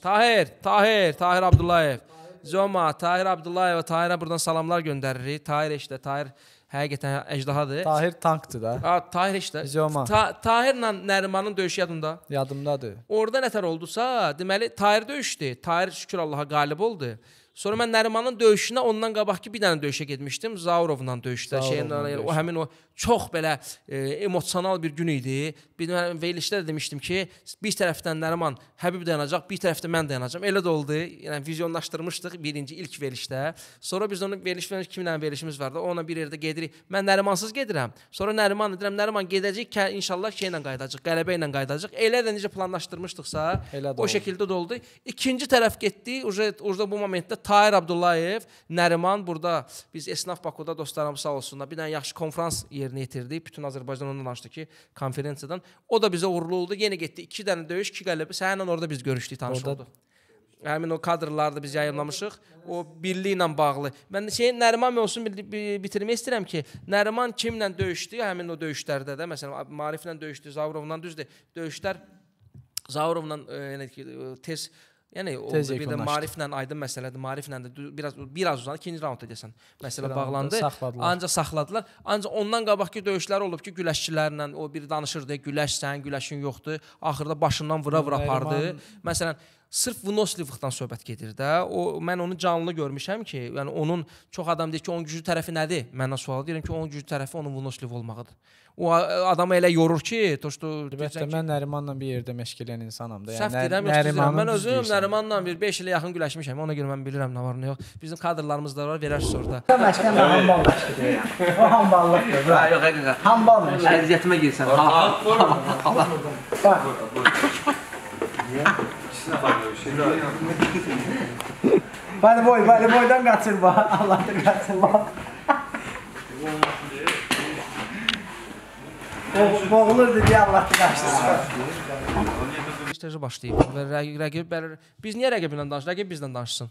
Tahir, Tahir, Tahir Abdullayev. Zoma, Tahir Abdullayev, Tahirə buradan salamlar göndəririk. Tahir eşdə, Tahir həqiqətən əjdahadır. Tahir tankdır da. A, Tahir heç də. Zoma. Ta Tahirlə Nərimanın döyüşü yadında. Yadımdadır. Orda nətər oldusa, deməli Tahir döyüşdü. Tahir şükür Allaha qalib oldu. Sonra mən Nərimanın döyüşünə ondan qabaqki bir dənə döyüşə getmişdim. Zaurovla döyüşdə şeyin yəni, o həmin o çox belə e, emosional bir gün idi. Bir verilişdə də demişdim ki, bir tərəfdən Nəriman Həbib dayanacaq, bir tərəfdə mən dayanacağam. Elə də oldu. Yəni vizyonlaşdırmışdıq birinci ilk verilişdə. Sonra biz onun veriliş vermiş kimlə verilişimiz vardı. Onunla bir yerdə gedirik. Mən Nərimansız gedirəm. Sonra Nəriman edirəm. Nəriman gedəcək, inşallah şeylə qayıdacaq, qələbə ilə qayıdacaq. Elə də necə planlaşdırmışdıqsa, o şəkildə də oldu. İkinci tərəf getdi. Orada bu momentdə Tahir Abdullayev, Nəriman burada biz Esnaf Bakuda dostlarım sağ olsunlar bir dənə yaxşı konfrans yerinə yetirdik. Bütün Azərbaycan ondan açdı ki, konferensiyadan. O da bizə uğurlu oldu. Yenə getdi 2 dənə döyüş, 2 qələbə. Səhərlə orada biz görüşdük, tanış orada... olduq. Həmin o kadrları da biz yayımlamışıq. O birliyi ilə bağlı. Mən şey Nəriman olsun bitirmək istəyirəm ki, Nəriman kimlə döyüşdü? Həmin o döyüşlərdə də məsələn Mariflə döyüşdü, Zavrovla düzdür. Döyüşlər Zavrovla e, yəni e, tez Yəni o Tez bir də maariflə aydın məsələdir. Maariflə də biraz biraz uzanır. İkinci raundda desən məsələ Sıranında bağlandı. Saxladılar. Ancaq saxladılar. Ancaq ondan qabaqki döyüşlər olub ki, güləşçilərlə o biri danışırdı, güləşsən, güləşin yoxdur. Axırda başından vura-vura apardı. Məsələn, sırf vnosliqdan söhbət gedir də. O mən onu canlı görmüşəm ki, yəni onun çox adam deyir ki, onun güclü tərəfi nədir? Mən sual deyirəm ki, onun güclü tərəfi onun vnosliq olmağıdır. O adamı elə yorur ki, toşdu. Ümumiyyətlə mən Nərimanla bir yerdə məşq eləyən insanam da. Yəni Nər Nəriman mən özüm Nərimanla bir 5 ilə yaxın güləşmişəm. Ona görə mən bilirəm nə var, nə yox. Bizim kadrlarımız da var, verərsiz orada. Məşqdən hambal məşqidir. O hamballıqdır. Ha, yox, həqiqətən. Hambal məşqi. Əziyyətimə girsən. Ha. Bax şey. Voleybol, voleyboldan qaçırma. Allahdan qaçırma. Boğulur dedi Allahdan qaçırma. Stajı başlayıb və rəqib biz niyə rəqiblə danışırıq? Rəqib bizlə danışsın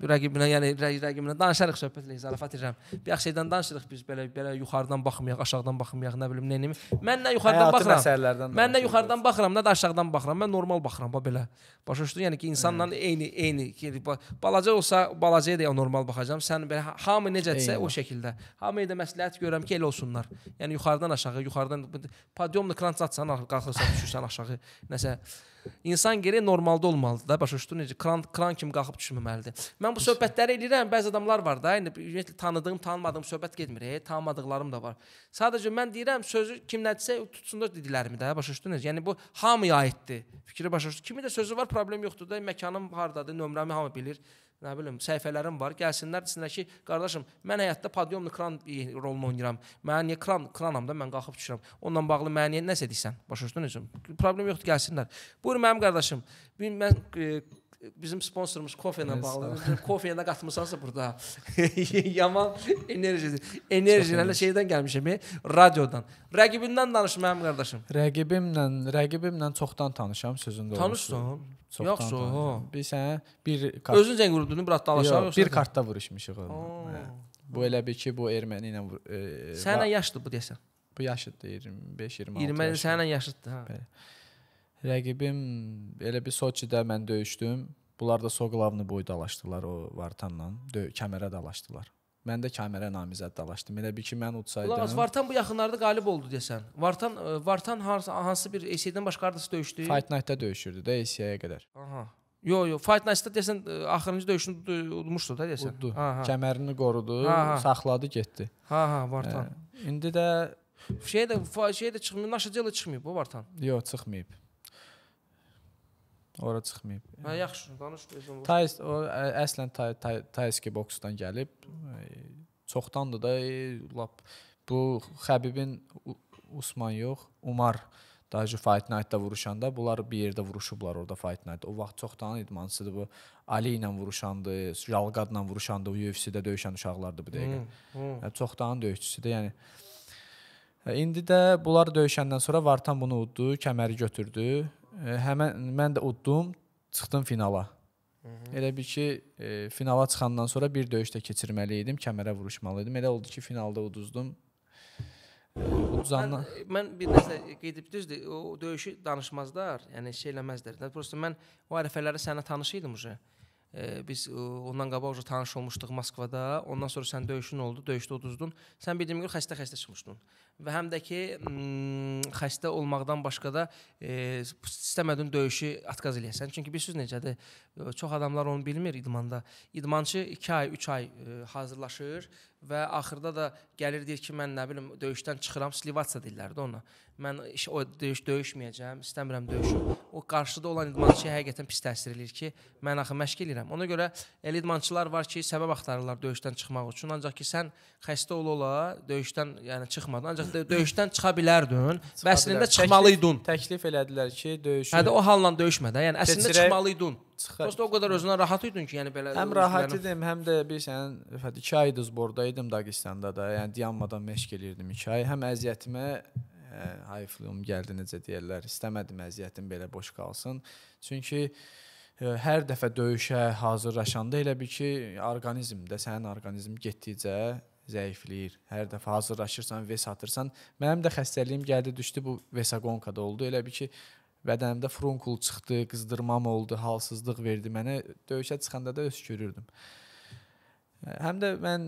rəqibinə, yəni rəqibinə danışarıq söhbətlə zarafat edirəm. Bir şeydən danışırıq biz belə belə yuxarıdan baxmayaq, aşağıdan baxmayaq, nə bilim nə enim. Mən nə yuxarıdan Həyatı baxıram. Mən nə yuxarıdan baxıram, nə də aşağıdan baxıram. Mən normal baxıram bax belə. Başa düşdün? Yəni ki, insanla Hı. Hə. eyni, eyni ki, balaca olsa balacaya da normal baxacam. Sən belə hamı necədirsə o şəkildə. Hamıya da məsləhət görürəm ki, elə olsunlar. Yəni yuxarıdan aşağı, yuxarıdan padyomla krantlatsan, qalxırsan, düşürsən aşağı. Nəsə İnsan geri normalda olmalıdır da, başa düşdün necə? Kran kran kimi qalxıb düşməməlidir. Mən bu söhbətləri eləyirəm, bəzi adamlar var da, indi ümumiyyətlə tanıdığım, tanımadığım söhbət getmir. E, tanımadıqlarım da var. Sadəcə mən deyirəm, sözü kim nədirsə tutsun da dediklərimi də, başa düşdün necə? Yəni bu hamıya aiddir. Fikri başa düşdün. Kimi də sözü var, problem yoxdur da, məkanım hardadır, nömrəmi hamı bilir nə bilim, səhifələrim var. Gəlsinlər desinlər ki, qardaşım, mən həyatda padyomlu kran rolunu oynayıram. Mən niyə kran kranam da mən qalxıb düşürəm. Onunla bağlı mənə niyə nəsə deyirsən? Başa düşdün necə? Problem yoxdur, gəlsinlər. Buyur mənim qardaşım. Mən e, bizim sponsorumuz Kofe'den bağlı. Kofe'yə nə qatmısansa burada. Yaman enerjidir. Enerji ilə şeydən gəlmişəm, radiodan. Rəqibindən danış mənim qardaşım. Rəqibimlə, rəqibimlə çoxdan tanışam sözündə. Tanışsan? Yoxsa o. Bilsən, bir kart. Özün zəng vurdun, bura dalaşaq yoxsa? Bir kartda vuruşmuşuq. Bu elə bir ki, bu erməni ilə e, Sənin yaşdır bu deyəsən. Bu yaşıddır, 25-26. 20 sənin yaşıddır, hə. Bəli. Rəqibim elə bir Soçidə mən döyüşdüm. Bunlar da Soqlavını boy dalaşdılar o Vartanla. Kəmərə dalaşdılar. Mən də Kəmərə namizəd dalaşdım. Elə bir ki mən utsaydım. Ulan Vartan bu yaxınlarda qalib oldu desən. Vartan e, Vartan hansı, hansı bir ACD-dən başqa hardasa döyüşdü? Fight Night-da döyüşürdü də ACD-yə qədər. Aha. Yo, yo, Fight Night-da desən e, axırıncı döyüşünü udmuşdu da desən. Uddu. Ha, ha. Kəmərini qorudu, ha, ha. saxladı, getdi. Ha, ha, Vartan. Ə, hə. indi də şey də şey də çıxmır, naşıcı ilə çıxmayıb bu Vartan. Yo, çıxmayıb. Ora çıxmayıb. Hə, yəni. yaxşı, danış özün. Tays o əslən Tayski boksdan gəlib. E, çoxdandır da e, lap bu Xəbibin Usman yox, Umar Dajı Fight Night-da vuruşanda bunlar bir yerdə vuruşublar orada Fight Night. O vaxt çoxdan idmansıdır bu. Ali ilə vuruşandı, Jalqadla vuruşandı, UFC-də döyüşən uşaqlardı bu dəqiqə. Hmm, hmm. Yəni, çoxdan döyüşçüsüdür. Yəni e, İndi də bunlar döyüşəndən sonra Vartan bunu uddu, kəməri götürdü həmən mən də uddum, çıxdım finala. Mhm. Elə bil ki, e, finala çıxandan sonra bir döyüş də keçirməli idim, kəmərə vuruşmalı idim. Elə oldu ki, finalda uduzdum. Uzandan. Mən, mən bir nəsə qeyd edib düzdür, o döyüşü danışmazlar, yəni şey eləməzdər. Prosta mən o ərəfələri sənə tanış idim uje e, biz e, ondan qabaq uca tanış olmuşduq Moskvada. Ondan sonra sən döyüşün oldu, döyüşdə uduzdun. Sən bildiyim kimi xəstə-xəstə çıxmışdın. Və həm də ki mm, xəstə olmaqdan başqa da e, istəmədin döyüşü atqaz eləyəsən. Çünki bilirsiniz necədir? E, çox adamlar onu bilmir idmanda. İdmançı 2 ay, 3 ay e, hazırlaşır, və axırda da gəlir deyir ki, mən nə bilim döyüşdən çıxıram, slivatsa deyirlər də ona. Mən iş o döyüş döyüşməyəcəm, istəmirəm döyüşüm. O qarşıda olan idmançıya həqiqətən pis təsir eləyir ki, mən axı məşq eləyirəm. Ona görə elə idmançılar var ki, səbəb axtarırlar döyüşdən çıxmaq üçün, ancaq ki sən xəstə ola-ola döyüşdən, yəni çıxmadın, ancaq döyüşdən çıxa bilərdin və əslində çıxmalıydın. Təklif, təklif elədilər ki, döyüşü. Hə də o halla döyüşmə də, yəni əslində çıxmalıydın çıxır. Prosta o qədər özünə rahat idin ki, yəni belə Həm rahat idim, həm də bilirsən, fəd 2 ay Duzborda idim Dağıstanda da. Yəni dayanmadan məşq elirdim 2 ay. Həm əziyyətimə e, hayflığım gəldi necə deyirlər. İstəmədim əziyyətim belə boş qalsın. Çünki e, hər dəfə döyüşə hazırlaşanda elə bil ki, orqanizmdə sənin orqanizm getdikcə zəifləyir. Hər dəfə hazırlaşırsan, ves atırsan. Mənim də xəstəliyim gəldi düşdü bu vesagonkada oldu. Elə bil ki, bədənimdə frunkul çıxdı, qızdırmam oldu, halsızlıq verdi mənə. Döyüşə çıxanda da öskürürdüm. Həm də mən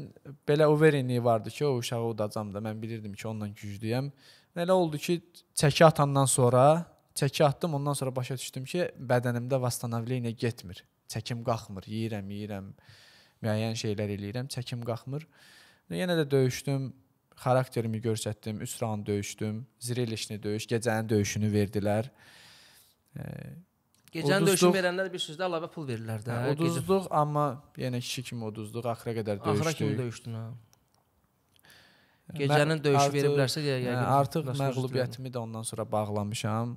belə overenliyi vardı ki, o uşağı udacam da mən bilirdim ki, onunla güclüyəm. Elə oldu ki, çəki atandan sonra çəki atdım, ondan sonra başa düşdüm ki, bədənimdə vastanovleniya getmir. Çəkim qalxmır, yeyirəm, yeyirəm, müəyyən şeylər eləyirəm, çəkim qalxmır. Yenə də döyüşdüm, xarakterimi göstərdim, 3 raund döyüşdüm, Zirelişni döyüş, gecənin döyüşünü verdilər. Gecəni döyüşün verənlər bir sözlə əlavə pul verirlər də. Hə, uduzduq, gecə... amma yenə kişi kimi uduzduq, axıra qədər döyüşdük. Axıra kimi döyüşdün ha. Gecənin döyüşü veriblərsə yəqin. Hə, artıq məğlubiyyətimi də ondan sonra bağlamışam.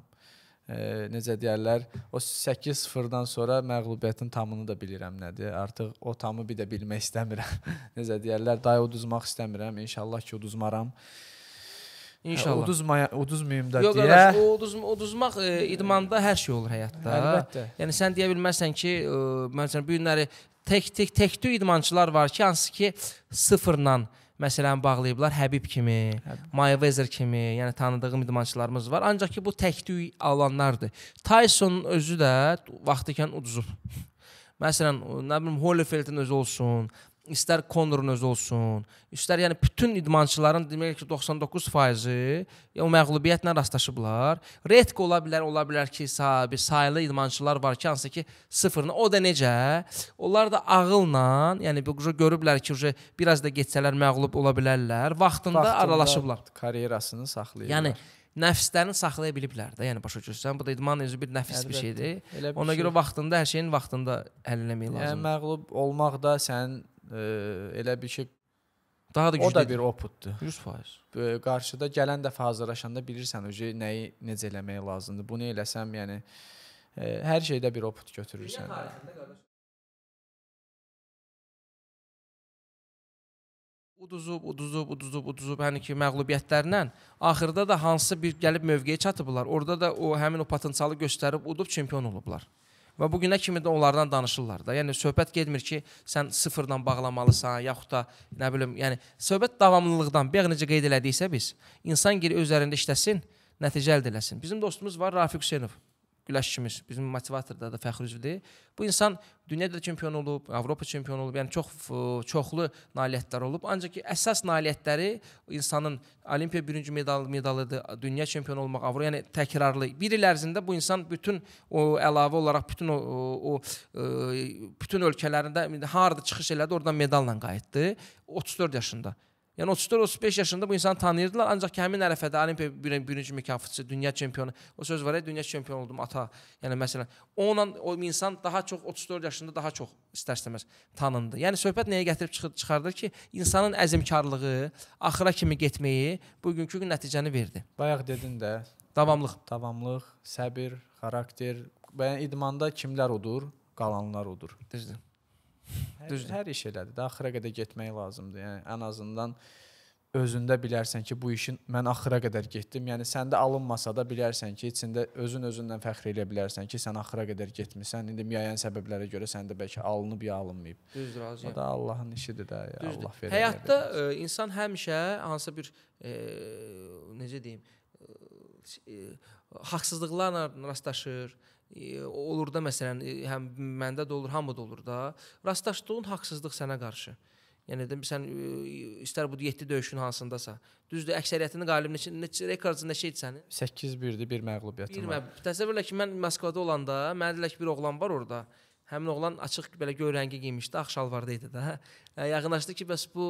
E, necə deyirlər, o 8-0-dan sonra məğlubiyyətin tamını da bilirəm nədir. Artıq o tamı bir də bilmək istəmirəm. necə deyirlər, day uduzmaq istəmirəm. İnşallah ki uduzmaram. E, İnşallah. Hə, uduzmaya, uduzmayım da Yox, deyə. Yox, qardaş, o uduz, uduzmaq e, idmanda hər şey olur həyatda. Əlbəttə. Yəni sən deyə bilməzsən ki, e, məsələn bu günləri tək-tək təkdü idmançılar var ki, hansı ki sıfırla məsələn bağlayıblar Həbib kimi, Mayweather kimi, yəni tanıdığım idmançılarımız var. Ancaq ki bu təkdü alanlardır. Tyson özü də vaxtıkən uduzub. Məsələn, nə bilim Holyfieldin özü olsun, istər Konorun özü olsun, istər yəni bütün idmançıların demək ki 99%-i o məğlubiyyətlə rastlaşıblar. Retk ola bilər, ola bilər ki, sahibi saylı idmançılar var ki, hansı ki sıfırını. O da necə? Onlar da ağılla, yəni bu görüblər ki, biraz da getsələr məğlub ola bilərlər. Vaxtında, Vaxtında aralaşıblar. Karyerasını saxlayırlar. Yəni nəfslərini saxlaya biliblər də. Yəni başa düşürsən, bu da idman özü bir nəfis Əlbəttə, bir şeydir. Bir Ona şey. görə vaxtında hər şeyin vaxtında həll etmək yəni lazımdır. Yəni məğlub olmaq da sənin e, elə bir şey daha da güclü bir oputdur. 100%. Qarşıda gələn dəfə hazırlaşanda bilirsən özü nəyi necə eləmək lazımdır. Bunu eləsəm, yəni e, hər şeydə bir oput götürürsən. Uduzub, uduzub, uduzub, uduzub həmin ki məğlubiyyətlərlə axırda da hansı bir gəlib mövqeyə çatıblar. Orada da o həmin o potensialı göstərib udub çempion olublar. Və bu günə kimi də onlardan danışırlar da. Yəni söhbət getmir ki, sən sıfırdan bağlamalısan, yaxud da nə bilim, yəni söhbət davamlılıqdan, bayaq necə qeyd elədiksə biz, insan geri özlərində işləsin, nəticə əldə eləsin. Bizim dostumuz var Rafiq Hüseynov. Güləş Kimiş bizim motivatorda da fəxri üzvüdür. Bu insan dünya da çempion olub, Avropa çempionu olub, yəni çox çoxlu nailiyyətlər olub. Ancaq ki, əsas nailiyyətləri insanın olimpiya birinci medalı medalıdır, dünya çempionu olmaq, Avro, yəni təkrarlı. Bir il ərzində bu insan bütün o əlavə olaraq bütün o, o, o bütün ölkələrində harda çıxış elədi, oradan medalla qayıtdı. 34 yaşında. Yəni 34-35 yaşında bu insanı tanıyırdılar, ancaq ki həmin ərəfədə Olimpiya birinci mükafatçısı, dünya çempionu, o söz var ya, dünya çempionu oldum ata. Yəni məsələn, onunla o insan daha çox 34 yaşında daha çox istər-istəməz tanındı. Yəni söhbət nəyə gətirib çıxır, çıxardır ki, insanın əzmkarlığı axıra kimi getməyi bugünkü gün nəticəni verdi. Bayaq dedin də, davamlıq, davamlıq, səbir, xarakter və idmanda kimlər odur? Qalanlar odur. Düzdür. Hər, Düzdür. hər iş elədir. Də axıra qədər getmək lazımdır. Yəni ən azından özündə bilərsən ki, bu işin mən axıra qədər getdim. Yəni səndə alınmasa da bilərsən ki, içində özün özündən fəxr eləyə bilərsən ki, sən axıra qədər getmisən. İndi müəyyən səbəblərə görə səndə bəlkə alınıb ya alınmayıb. Düzdür, razıyam. O da Allahın işidir də, ya Düzdür. Allah verir. Həyatda ə, e, insan həmişə hansısa bir ə, e, necə deyim, ə, e, haqsızlıqlarla rastlaşır olur da məsələn e, həm məndə də olur, hamıda olur da. Rastlaşdığın haqsızlıq sənə qarşı. Yəni dedim sən e, istər bu 7 döyüşün hansındasa. Düzdür, əksəriyyətini qalib neçə neçə rekordcu neçə idi sənin? 8-1-dir, bir məğlubiyyətin var. Bir təsəvvür elə ki, mən Moskvada olanda, məndə elə ki bir oğlan var orada. Həmin oğlan açıq belə göy rəngi geyinmişdi, ağ şalvarda idi də. Hə. E, yaxınlaşdı ki, bəs bu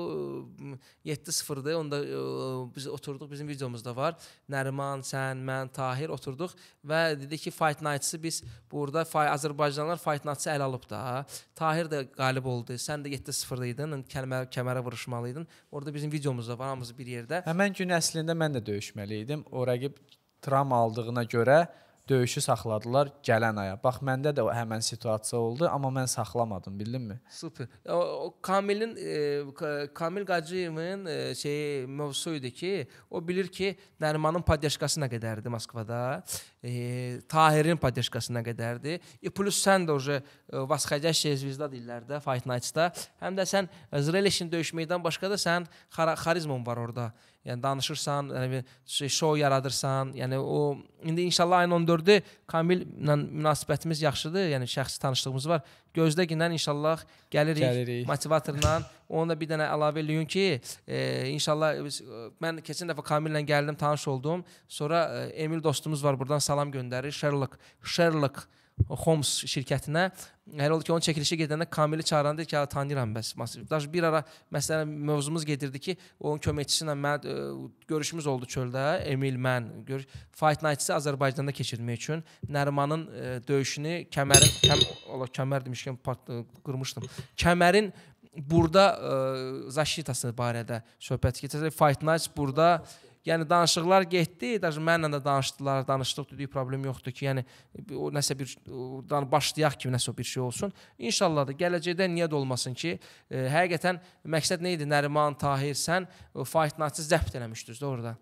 7-0-dır. E, onda ə, e, biz oturduq, bizim videomuzda var. Nəriman, sən, mən, Tahir oturduq və dedi ki, Fight Nights-ı biz burada fay, Azərbaycanlılar Fight Nights-ı ələ alıb da. Hə. Tahir də qalib oldu. Sən də 7-0-da idin, kəlmə kəmərə vuruşmalı idin. Orda bizim videomuzda var, hamımız bir yerdə. Həmin gün əslində mən də döyüşməli idim. O rəqib travma aldığına görə döyüşü saxladılar gələn aya. Bax məndə də həmin situasiya oldu, amma mən saxlamadım, bildinmi? Super. O, o Kamilin e, Kamil Qacıyevin e, şey mövzusu idi ki, o bilir ki, Nərimanın podyaşkası nə qədərdir Moskvada, e, Tahirin podyaşkası nə qədərdir. E, plus sən də oje Vasxacaşe Zvezda deyirlər də Fight Nights-da. Həm də sən Zrelişin döyüş meydanından başqa da sənin xarizman var orada. Yəni danışırsan, yəni şey şou yaradırsan. Yəni o indi inşallah ayın 14-ü Kamil ilə münasibətimiz yaxşıdır. Yəni şəxsi tanışlığımız var. Gözdə gündən inşallah gəlirik, gəlirik. motivatorla. Onu da bir dənə əlavə eləyin ki, e, inşallah biz, e, mən keçən dəfə Kamil ilə gəldim, tanış oldum. Sonra e, Emil dostumuz var, burdan salam göndərir. Sherlock, Sherlock Homs şirkətinə hər oldu ki, onun çəkilişə gedəndə Kamili çağıranda ki, tanıyıram bəs. Daş bir ara məsələn mövzumuz gedirdi ki, onun köməkçisi ilə mən ə, e, görüşümüz oldu çöldə. Emil mən gör Fight Night-ı Azərbaycanda keçirmək üçün Nərimanın ə, e, döyüşünü kəmərin həm ola kəmər demişkən part, ə, e, qırmışdım. Kəmərin burada ə, zaşitasını barədə söhbət keçir. Fight Night burada Yəni danışıqlar getdi, dəş mənlə də danışdılar, danışdıq, dedik problem yoxdur ki, yəni o nəsə bir dan başlayaq ki, nəsə bir şey olsun. İnşallah da gələcəkdə niyə də olmasın ki, e, həqiqətən məqsəd nə idi? Nəriman, Tahir, sən e, Fight Night-ı zəbt eləmişdiniz də orada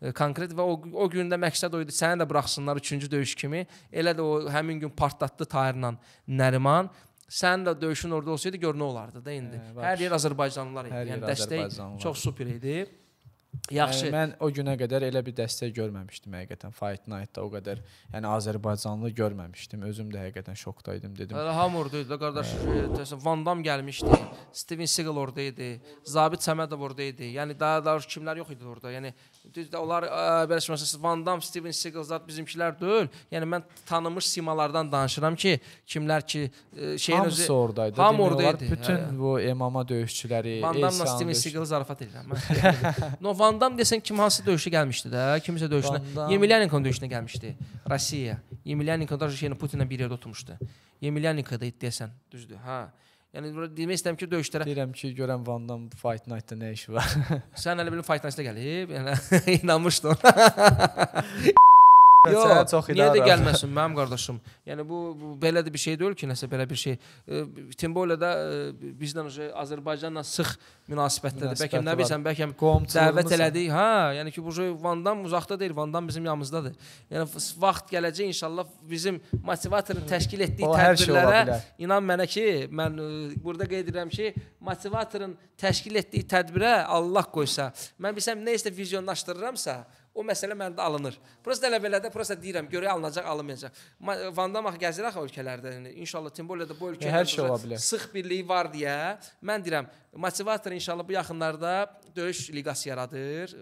e, konkret və o, o gün də məqsəd o idi, səni də buraxsınlar üçüncü döyüş kimi. Elə də o həmin gün partlatdı Tahirlə Nəriman. Sən də döyüşün orada olsaydı gör nə olardı da indi. Ə, hə, e, Hər yer Azərbaycanlılar idi. Hər yəni dəstək çox super idi. Yaxşı. Yəni, mən o günə qədər elə bir dəstək görməmişdim həqiqətən. Fight Night-da o qədər, yəni Azərbaycanlı görməmişdim. Özüm də həqiqətən şokda idim dedim. Hələ hamı orada idi, qardaş. Deyəsən e, Van Dam gəlmişdi, Steven Seagal orada idi, Zabit Səmədov orada idi. Yəni daha da kimlər yox idi orada. Yəni düzdür, onlar e, belə şəxsiz Van Dam, Steven Seagal zat bizimkilər deyil. Yəni mən tanınmış simalardan danışıram ki, kimlər ki e, şeyin Hamısı özü oradaydı. Hamı orada idi. Bütün hə, bu MMA döyüşçüləri, Van Damla Steven Seagal zarafat edirəm. no Van Dam desən kim hansı döyüşə gəlmişdi də, kimsə döyüşünə. Yemilyanenko döyüşünə gəlmişdi. Rusiya. Yemilyanenko da yəni Putinlə bir yerdə oturmuşdu. Yemilyanenko da desən, düzdür? Hə. Yəni demək istəyirəm ki, döyüşlərə deyirəm ki, görən Van Dam Fight Night-da nə işi var? Sən hələ belə Fight Night-da gəlib, yəni inanmışdın. Yox, çox niyə də gəlməsin mənim qardaşım? Yəni bu, bu belə də bir şey deyil ki, nəsə belə bir şey. Timbolə də bizdən Azərbaycanla sıx münasibətdədir. Bəlkə nə bilirsən, bəlkə dəvət elədik. Hə, yəni ki, bu Vandan uzaqda deyil, Vandan bizim yanımızdadır. Yəni vaxt gələcək inşallah bizim motivatorun təşkil etdiyi o, tədbirlərə şey inan mənə ki, mən burada qeyd edirəm ki, motivatorun təşkil etdiyi tədbirə Allah qoysa, mən bilsəm nə isə vizyonlaşdırıramsa, o məsələ məndə alınır. Prosta elə belədə prosta deyirəm, görək alınacaq, alınmayacaq. Van Damaq gəzir axı ölkələrdə. Yəni inşallah Timboliyada bu ölkədə hər şey ola bilər. Sıx birliyi var deyə mən deyirəm, motivator inşallah bu yaxınlarda döyüş liqası yaradır.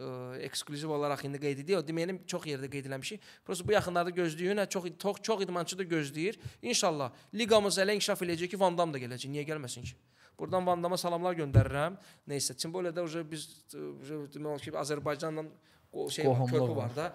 Eksklüziv olaraq indi qeyd ediyor. Deməyim yəni çox yerdə qeyd eləmişik. Prosta bu yaxınlarda gözləyin, çox çox çox idmançı da gözləyir. İnşallah liqamız elə inkişaf eləyəcək ki, Van Dam da gələcək. Niyə gəlməsin ki? Buradan Van Dama salamlar göndərirəm. Nəysə, Timboliyada biz demək olar ki, Azərbaycanla şey Qohumluq var, körpü var da.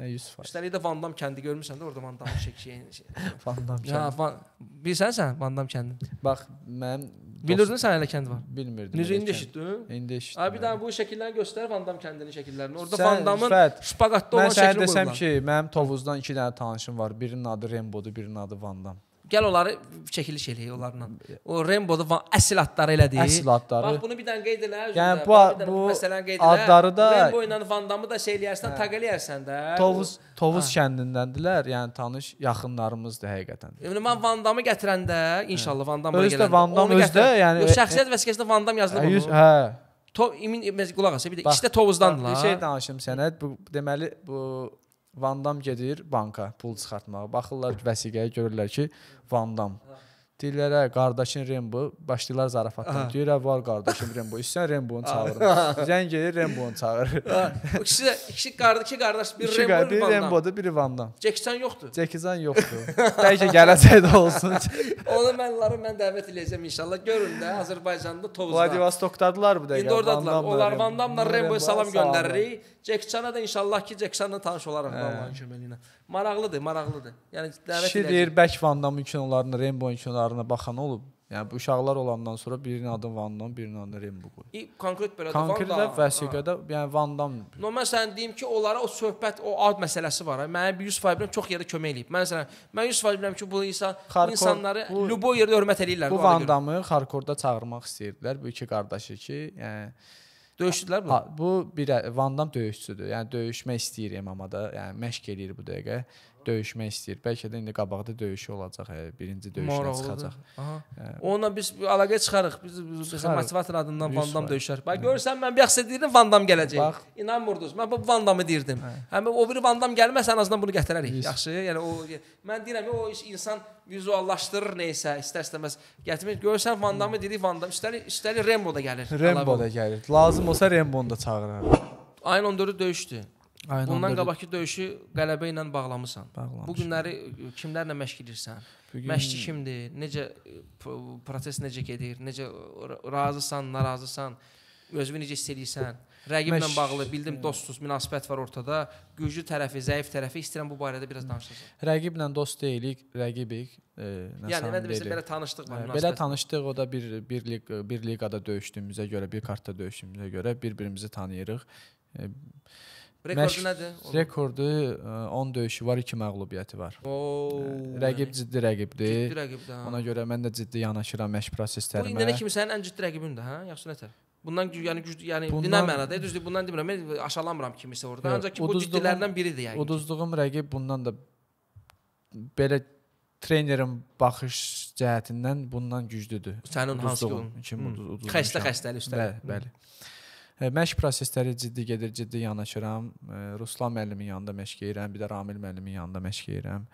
Hə 100%. Üstəlik də Vandam kəndi görmüsən də orada Vandamın şəkliyin. Şey. Vandam kəndi. Ha, Van bilirsən sən Vandam kəndini? Bax, mən Bilirdin sən elə kənd var? Bilmirdim. Necə indi eşitdin? İndi eşitdim. Ay bir dənə bu şəkilləri göstər Vandam kəndinin şəkillərini. Orada Vandamın şpaqatda olan şəkli qoyulub. Mən sənə desəm ki, mənim Tovuzdan 2 dənə tanışım var. Birinin adı Rembodur, birinin adı Vandam. Gəl onları çəkiliş eləyək onlarla. O Rembo-da əsl adları elədir. Əsl adları. Bax bunu bir dənə qeyd elə özündə. Yəni bu, dənə, bu məsələn qeyd elə. Adları da Rembo ilə Van Damı da şey eləyərsən, hə. taq eləyərsən də. Tovuz Tovuz hə. kəndindəndilər. Yəni tanış yaxınlarımızdır həqiqətən. Yəni mən Van Damı gətirəndə hə. inşallah Van Damı gələndə. Özü də Van Dam özü də yəni yox, şəxsiyyət vəsiqəsində Van Dam yazılıb hə, onun. Hə. To imin qulaq as bir də. İkisi də Tovuzdandılar. Bir şey danışım sənə. Bu deməli bu Vandam gedir banka pul çıxartmağa. Baxırlar vəsiqəyə görürlər ki, Vandam Deyirlər, hə, qardaşın Rembo, başlayırlar zarafatdan. Deyirlər, var qardaşım Rembo, istəyən Rembonu çağırır. Zəng gedir, Rembonu çağırır. İkisi də iki qardaş, iki qardaş, biri Rembo, biri Rembodur, biri Vandan. Cəkican yoxdur. Cəkican yoxdur. Bəlkə gələcək də olsun. Onu mənləri mən dəvət eləyəcəm inşallah. Görün də Azərbaycanda Tovuzda. Vladivostokdadılar bu dəqiqə. İndi ordadılar. Onlar Vandanla Remboya salam göndəririk. Cəkicana da inşallah ki, Cəkicanla tanış olarıq hə. Allahın köməyi ilə maraqlıdır, maraqlıdır. Yəni dəvət Kişi deyir, Bək Vandamın kinolarına, Rainbow-un kinolarına baxan olub. Yəni bu uşaqlar olandan sonra birinin adı Van Dam, birinin adı Rainbow qoy. E, konkret belə konkret Van Dam. vəsiqədə, yəni Van Dam. No, mən sənə deyim ki, onlara o söhbət, o ad məsələsi var. Mənə 100% bilirəm çox yerdə kömək eləyib. Mən sənə mən 100% bilirəm ki, bu insan Xarkov, insanları bu, любой yerdə hörmət eləyirlər. Bu Van Damı Xarkovda çağırmaq istəyirdilər bu iki qardaşı ki, yəni Döyüşdülər bunlar. Bu bir e, Vandam döyüşçüdür. Yəni döyüşmək istəyir Emamada. Yəni məşq eləyir bu dəqiqə döyüşmək istəyir. Bəlkə də indi qabaqda döyüşü olacaq, hə, birinci döyüşünə çıxacaq. Hə. Onunla biz əlaqə çıxarıq. Biz, biz motivator adından Vandam döyüşər. Bax hə. görürsən mən bir axsa deyirdim Vandam gələcək. Bax, İnanmurdunuz. Mən bu Vandamı deyirdim. Hə. Həm o biri Vandam gəlməsə ən azından bunu gətirərik. Biz. Yaxşı? Yəni o mən deyirəm o insan vizuallaşdırır nəyisə istər-istəməz. Gətirmək görürsən Vandamı dedik Vandam. İstəli istəli Rembo da gəlir. Rembo da gəlir. Lazım olsa Rembonu da çağırarıq. Ayın 14-ü döyüşdür. Aynen, Bundan qabaqki döyüşü qələbə ilə bağlamısan. Bağlamışım. Bu günləri e, kimlərlə məşq edirsən? Gün... Məşqçi kimdir? Necə e, proses necə gedir? Necə razısan, narazısan? Özünü necə hiss edirsən? Rəqiblə Məş... bağlı bildim dostsuz münasibət var ortada. Güclü tərəfi, zəif tərəfi istəyirəm bu barədə biraz danışasan. Rəqiblə dost deyilik, rəqibik. E, yəni mən də biz belə tanışdıq var. E, hə, belə tanışdıq, o da bir birlik bir liqada döyüşdüyümüzə görə, bir kartda döyüşdüyümüzə görə bir-birimizi tanıyırıq. E, Rekordu Məşq, nədir? Onun? Rekordu 10 e, döyüşü var, 2 məğlubiyyəti var. Oo, e, yəni rəqib ciddi rəqibdir. Ciddi rəqibdir. Hə. Ona görə mən də ciddi yanaşıram məşq proseslərimə. Bu indənə kimi sənin ən ciddi rəqibindir, hə? Yaxşı nətər? Bundan yəni güclü, yəni bundan, dinə mənada, düzdür, bundan demirəm, mən aşalamıram kimisə orada, ancaq ki, bu ciddilərdən biridir yəqin. Uduzduğum rəqib bundan da belə trenerin baxış cəhətindən bundan güclüdür. Sənin hansı kim uduzduğun? Hmm. Xəstə-xəstəli üstəlik. Bəli, bəli. Məşq prosesləri ciddi gedir, ciddi yanaşıram. Ruslan müəllimin yanında məşq edirəm, bir də Ramil müəllimin yanında məşq edirəm.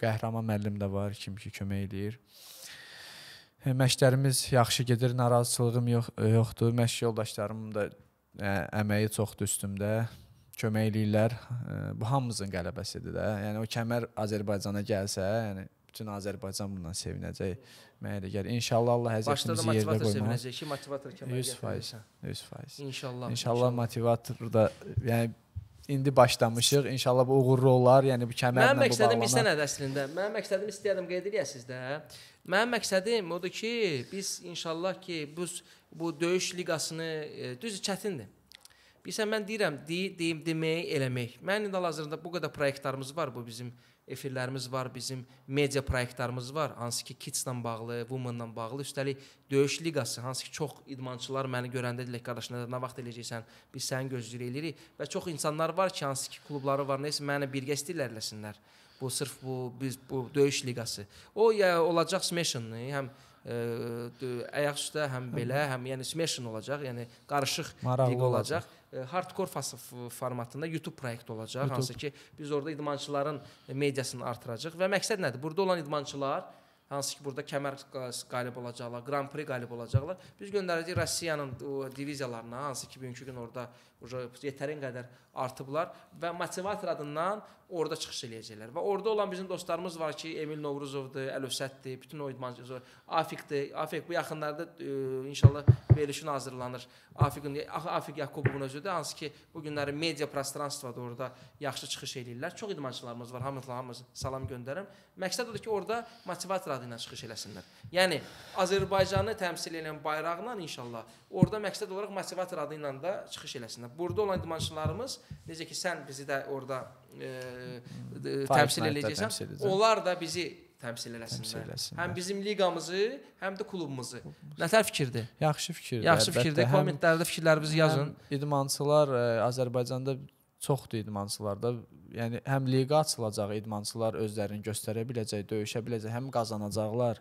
Qəhrəman müəllim də var, kim ki kömək eləyir. Məşqlərimiz yaxşı gedir, narazıçılığım yox, yoxdur. Məşq yoldaşlarım da əməyi çoxdur üstümdə kömək eləyirlər. Bu hamımızın qələbəsidir də. Yəni o kəmər Azərbaycana gəlsə, yəni bütün Azərbaycan bundan sevinəcək. Mənə elə gəlir. İnşallah Allah həzrətimizi yerinə qoymaz. Başda motivator sevinəcək ki, motivator kəmərə gətirəcəksən. 100%. 100%. İnşallah. İnşallah motivator da yəni indi başlamışıq. İnşallah bu uğurlu olar. Yəni bu kəmərlə Mənim məqsədim bir sənədir əslində. Mənim məqsədim istəyirəm qeyd eləyəsiz də. Mənim məqsədim odur ki, biz inşallah ki, bu bu döyüş liqasını e, düz çətindir. Bilirsən mən deyirəm, deyim, deyim demək, eləmək. Mənim indi hal-hazırda bu qədər layihələrimiz var bu bizim efirlərimiz var, bizim media layihələrimiz var, hansı ki Kids-la bağlı, Women-la bağlı, üstəlik döyüş liqası, hansı ki çox idmançılar məni görəndə dedilər qardaşına nə vaxt eləyəcəksən? Biz səni gözləyirik və çox insanlar var ki, hansı ki klubları var, nəsə məni birgə istəyirlər eləsinlər. Bu sırf bu biz bu döyüş liqası. O ya olacaq smash-ını, həm ə, e, ayaq üstə, həm belə, hə. həm yəni smash-ın olacaq, yəni qarışıq liqa olacaq. olacaq E, hardkor formatında YouTube proyekt olacaq, YouTube. hansı ki biz orada idmançıların e, mediasını artıracağıq və məqsəd nədir? Burada olan idmançılar hansı ki burada kəmər qalib olacaqlar, Grand Prix qalib olacaqlar. Biz göndərəcəyik Rusiyanın o diviziyalarına, hansı ki bugünkü gün orada yetərin qədər artıblar və motivasiya adından orada çıxış eləyəcəklər. Və orada olan bizim dostlarımız var ki, Emil Novruzovdur, Əlövsətdir, bütün o idmançılar, Afiqdir. Afiq bu yaxınlarda e, inşallah verilişin hazırlanır. Afiqin Afiq Yakubovun özüdür, hansı ki, bu günləri media prostranstvada orada yaxşı çıxış eləyirlər. Çox idmançılarımız var. Hamınızla hamınız salam göndərirəm. Məqsəd odur ki, orada motivasiya adı ilə çıxış eləsinlər. Yəni Azərbaycanı təmsil edən bayraqla inşallah orada məqsəd olaraq motivasiya adı ilə də çıxış eləsinlər məsələn. Burada olan idmançılarımız necə ki sən bizi də orada e, e təmsil edəcəksən, təmsil onlar da bizi təmsil eləsinlər. Təmsil eləsinlər. Həm bizim liqamızı, həm də klubumuzu. Nətər fikirdir? Yaxşı fikirdir. Yaxşı fikirdir. Kommentlərdə fikirlərinizi yazın. İdmançılar ə, e, Azərbaycanda çoxdur idmançılarda. Yəni həm liqa açılacaq, idmançılar özlərini göstərə biləcək, döyüşə biləcək, həm qazanacaqlar.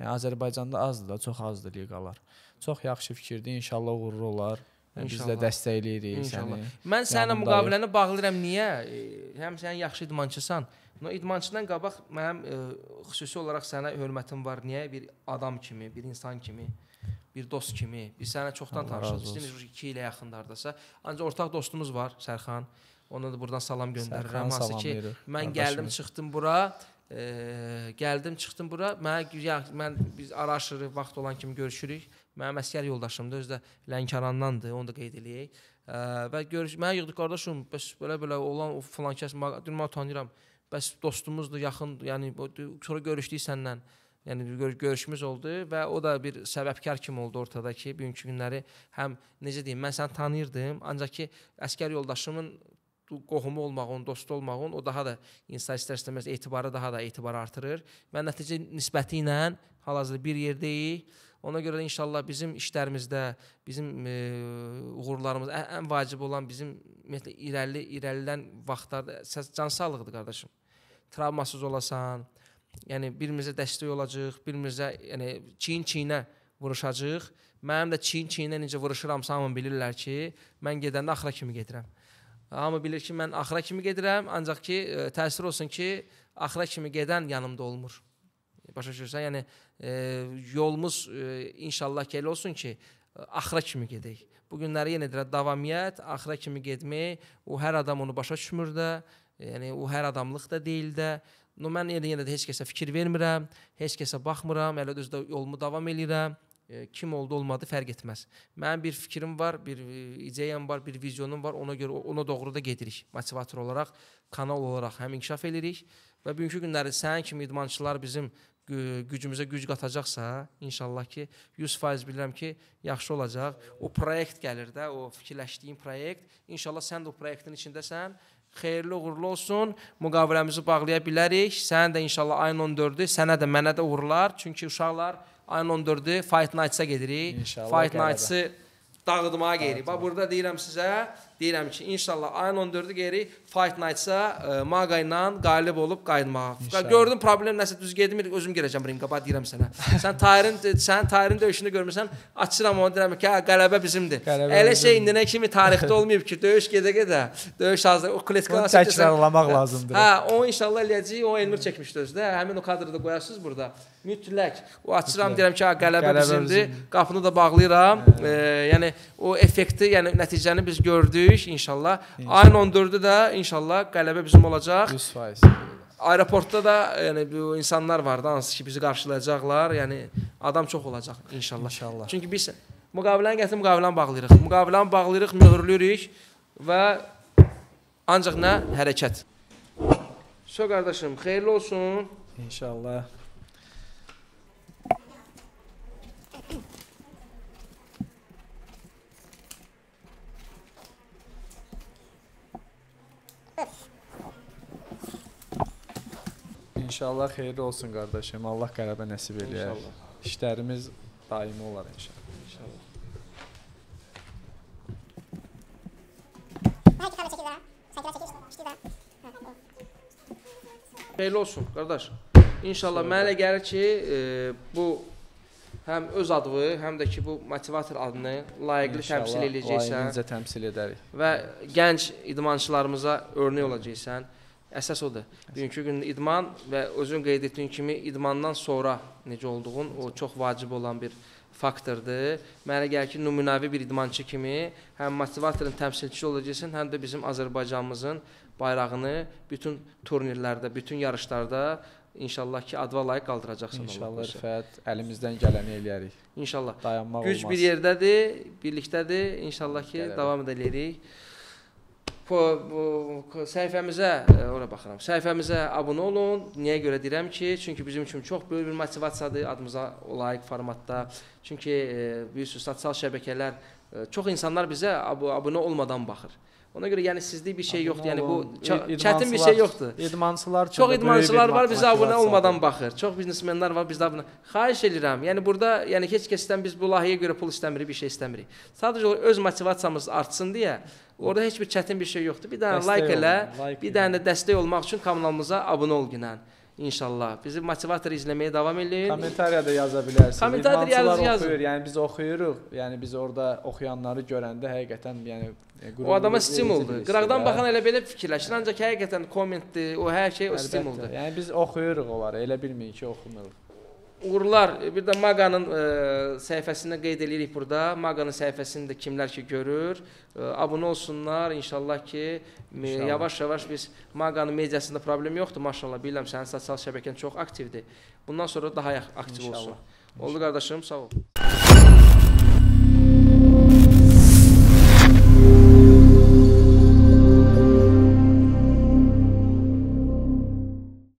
Yəni Azərbaycanda azdır da, çox azdır liqalar. Çox yaxşı fikirdir. İnşallah uğurlu olar biz də dəstəkləyirik səni. Mən səninlə müqaviləni bağlayıram. Niyə? E, həm sən yaxşı idmançısan. No idmançıdan qabaq mənim ə, e, xüsusi olaraq sənə hörmətim var. Niyə? Bir adam kimi, bir insan kimi, bir dost kimi. Biz sənə çoxdan tanışıq. Biz 2 ilə yaxındardasa. Ancaq ortaq dostumuz var, Sərxan. Ona da buradan salam göndərirəm. Hansı ki, mən Qardaşım. gəldim, çıxdım bura. Ə, e, gəldim, çıxdım bura. Mən mən biz araşırıq, vaxt olan kimi görüşürük. Mənim əsgər yoldaşımdır, özü də Lənkərandandır, onu da qeyd eləyək. Ə, və görüş mənə yığdı qardaşım, bəs belə-belə olan o falan kəs, mən tanıyıram. Bəs dostumuzdur, yaxın, yəni sonra görüşdük səninlə. Yəni gör görüşümüz oldu və o da bir səbəbkar kimi oldu ortada ki, bugünkü günləri həm necə deyim, mən səni tanıyırdım, ancaq ki əskər yoldaşımın qohumu olmağın, dostu olmağın o daha da insan istər-istəməz etibarı daha da etibar artırır. Mən nəticə nisbəti ilə hal-hazırda bir yerdəyik. Ona görə də inşallah bizim işlərimizdə, bizim e, uğurlarımız ən, ən vacib olan bizim ümumiyyətlə irəli irəlilən vaxtlarda cansağlığıdır qardaşım. Travmasız olasan, yəni birimizə dəstək olacağıq, birimizə yəni çiyin-çiyinə vuruşacağıq. Mənim də çiyin-çiyinə necə vuruşuramsa hamı bilirlər ki, mən gedəndə axıra kimi gedirəm. Hamı bilir ki, mən axıra kimi gedirəm, ancaq ki e, təəssüf olsun ki, axıra kimi gedən yanımda olmur. Başa düşürsən? Yəni e, yolumuz e, inşallah ki elə olsun ki, e, axıra kimi gedək. Bu günləri yenə deyirəm, davamiyyət, axıra kimi getmək, o hər adam onu başa düşmür də, yəni o hər adamlıq da deyil də. No mən yenə yenə də heç kəsə fikir vermirəm, heç kəsə baxmıram, hələ özdə yolumu davam eləyirəm. E, kim oldu olmadı fərq etməz. Mənim bir fikrim var, bir e, ideyam var, bir vizyonum var. Ona görə ona doğru da gedirik. Motivator olaraq, kanal olaraq həm inkişaf eləyirik və bugünkü günləri sənin kimi idmançılar bizim gücümüzə güc qatacaqsa, inşallah ki 100% bilirəm ki, yaxşı olacaq. O layihə gəlir də, o fikirləşdiyin layihə. İnşallah sən də o layihənin içindəsən. Xeyirli uğurlu olsun. Müqaviləmizi bağlaya bilərik. Sən də inşallah ayın 14-ü sənə də mənə də uğurlar. Çünki uşaqlar ayın 14-ü Fight Nights-a gedirik. İnşallah Fight Nights-ı dağıtmağa gedirik. Bax burada deyirəm sizə, deyirəm ki, inşallah ayın 14-ü gedirik. Fight Nights-a e, Maga ilə qalib olub qayıtmağa. Gördüm problem nəsə düz getmir, özüm gələcəm rinqə, bax deyirəm sənə. Sən Tayrin sənin Tayrin döyüşünü görmüsən, açıram onu deyirəm ki, hə qələbə bizimdir. Elə şey indinə kimi tarixdə olmayıb ki, döyüş gedə-gedə, döyüş hazır o klassik klasik təkrarlamaq lazımdır. Hə, o inşallah eləyəcək, o Elnur çəkmişdi özü də. Həmin o kadrı da qoyarsınız burada. Mütləq o açıram deyirəm ki, hə qələbə bizimdir. Qapını da bağlayıram. E, yəni o effekti, yəni nəticəni biz gördük inşallah. Ayın 14-də də inşallah qələbə bizim olacaq. 100%. Aeroportda da yəni bu insanlar var da hansı ki bizi qarşılayacaqlar. Yəni adam çox olacaq inşallah. İnşallah. Çünki biz müqaviləni gətirib müqaviləni bağlayırıq. Müqaviləni bağlayırıq, möhürlüyürük və ancaq nə hərəkət. Şo qardaşım, xeyirli olsun. İnşallah. İnşallah xeyirli olsun qardaşım. Allah qələbə nəsib eləyər. İnşallah. İşlərimiz daimi olar inşallah. İnşallah. Hə, xeyirli olsun qardaş. İnşallah mənə elə gəlir ki, e, bu həm öz adını, həm də ki bu motivator adını layiqli İnşallah, təmsil edəcəksən. Layiqincə təmsil edərik. Və gənc idmançılarımıza örnək olacaqsan. Əsas odur. Bugünkü gün idman və özün qeyd etdiyin kimi idmandan sonra necə olduğun o çox vacib olan bir faktordur. Mənə gəlir ki, nümunəvi bir idmançı kimi həm motivatorun təmsilçisi olacaqsan, həm də bizim Azərbaycanımızın bayrağını bütün turnirlərdə, bütün yarışlarda İnşallah ki, adva layiq qaldıracaqsan. İnşallah Rifət, əlimizdən gələni eləyərik. İnşallah. Dayanmaq Güc olmaz. Güc bir yerdədir, birlikdədir. İnşallah ki, Gələrəm. davam edəcəyik səhifəmizə e, ora baxıram. Səhifəmizə abunə olun. Niyə görə deyirəm ki, çünki bizim üçün çox böyük bir motivasiyadır adımıza layiq formatda. Çünki e, bilirsiniz, sosial şəbəkələr e, çox insanlar bizə ab abunə olmadan baxır. Ona görə yəni sizlik bir şey yoxdur. Yəni bu çətin bir şey yoxdur. İdmançılar çox, çox idmançılar var, bizə abunə olmadan baxır. Çox biznesmenlər var, bizdə abunə. Xahiş edirəm. Yəni burada yəni heç kəsdən biz bu layihəyə görə pul istəmirik, bir şey istəmirik. Sadəcə öz motivasiyamız artsın deyə Orada heç bir çətin bir şey yoxdur. Bir dənə dəstək like elə, like bir dənə də dəstək olmaq üçün kanalımıza abunə ol günən. İnşallah. Bizi motivator izləməyə davam eləyin. Kommentariyada yaza bilərsiniz. Kommentariyada yazın. Oxuyur, yəni biz oxuyuruq. Yəni biz orada oxuyanları görəndə həqiqətən yəni e, o adama stimuldur. Qıraqdan baxan elə belə fikirləşir, ancaq həqiqətən kommentdir, o hər şey o stimuldur. Yəni biz oxuyuruq onları, elə bilməyin ki, oxumuruq uğurlar. E, bir də Maqanın e, səhifəsində qeyd eləyirik burada. Maqanın səhifəsində kimlər ki görür, e, abunə olsunlar. İnşallah ki e, yavaş-yavaş biz Maqanın mediasında problem yoxdur. Maşallah bilirəm sənin sosial şəbəkən çox aktivdir. Bundan sonra daha aktiv olsun. İnşallah. Oldu qardaşım, sağ ol.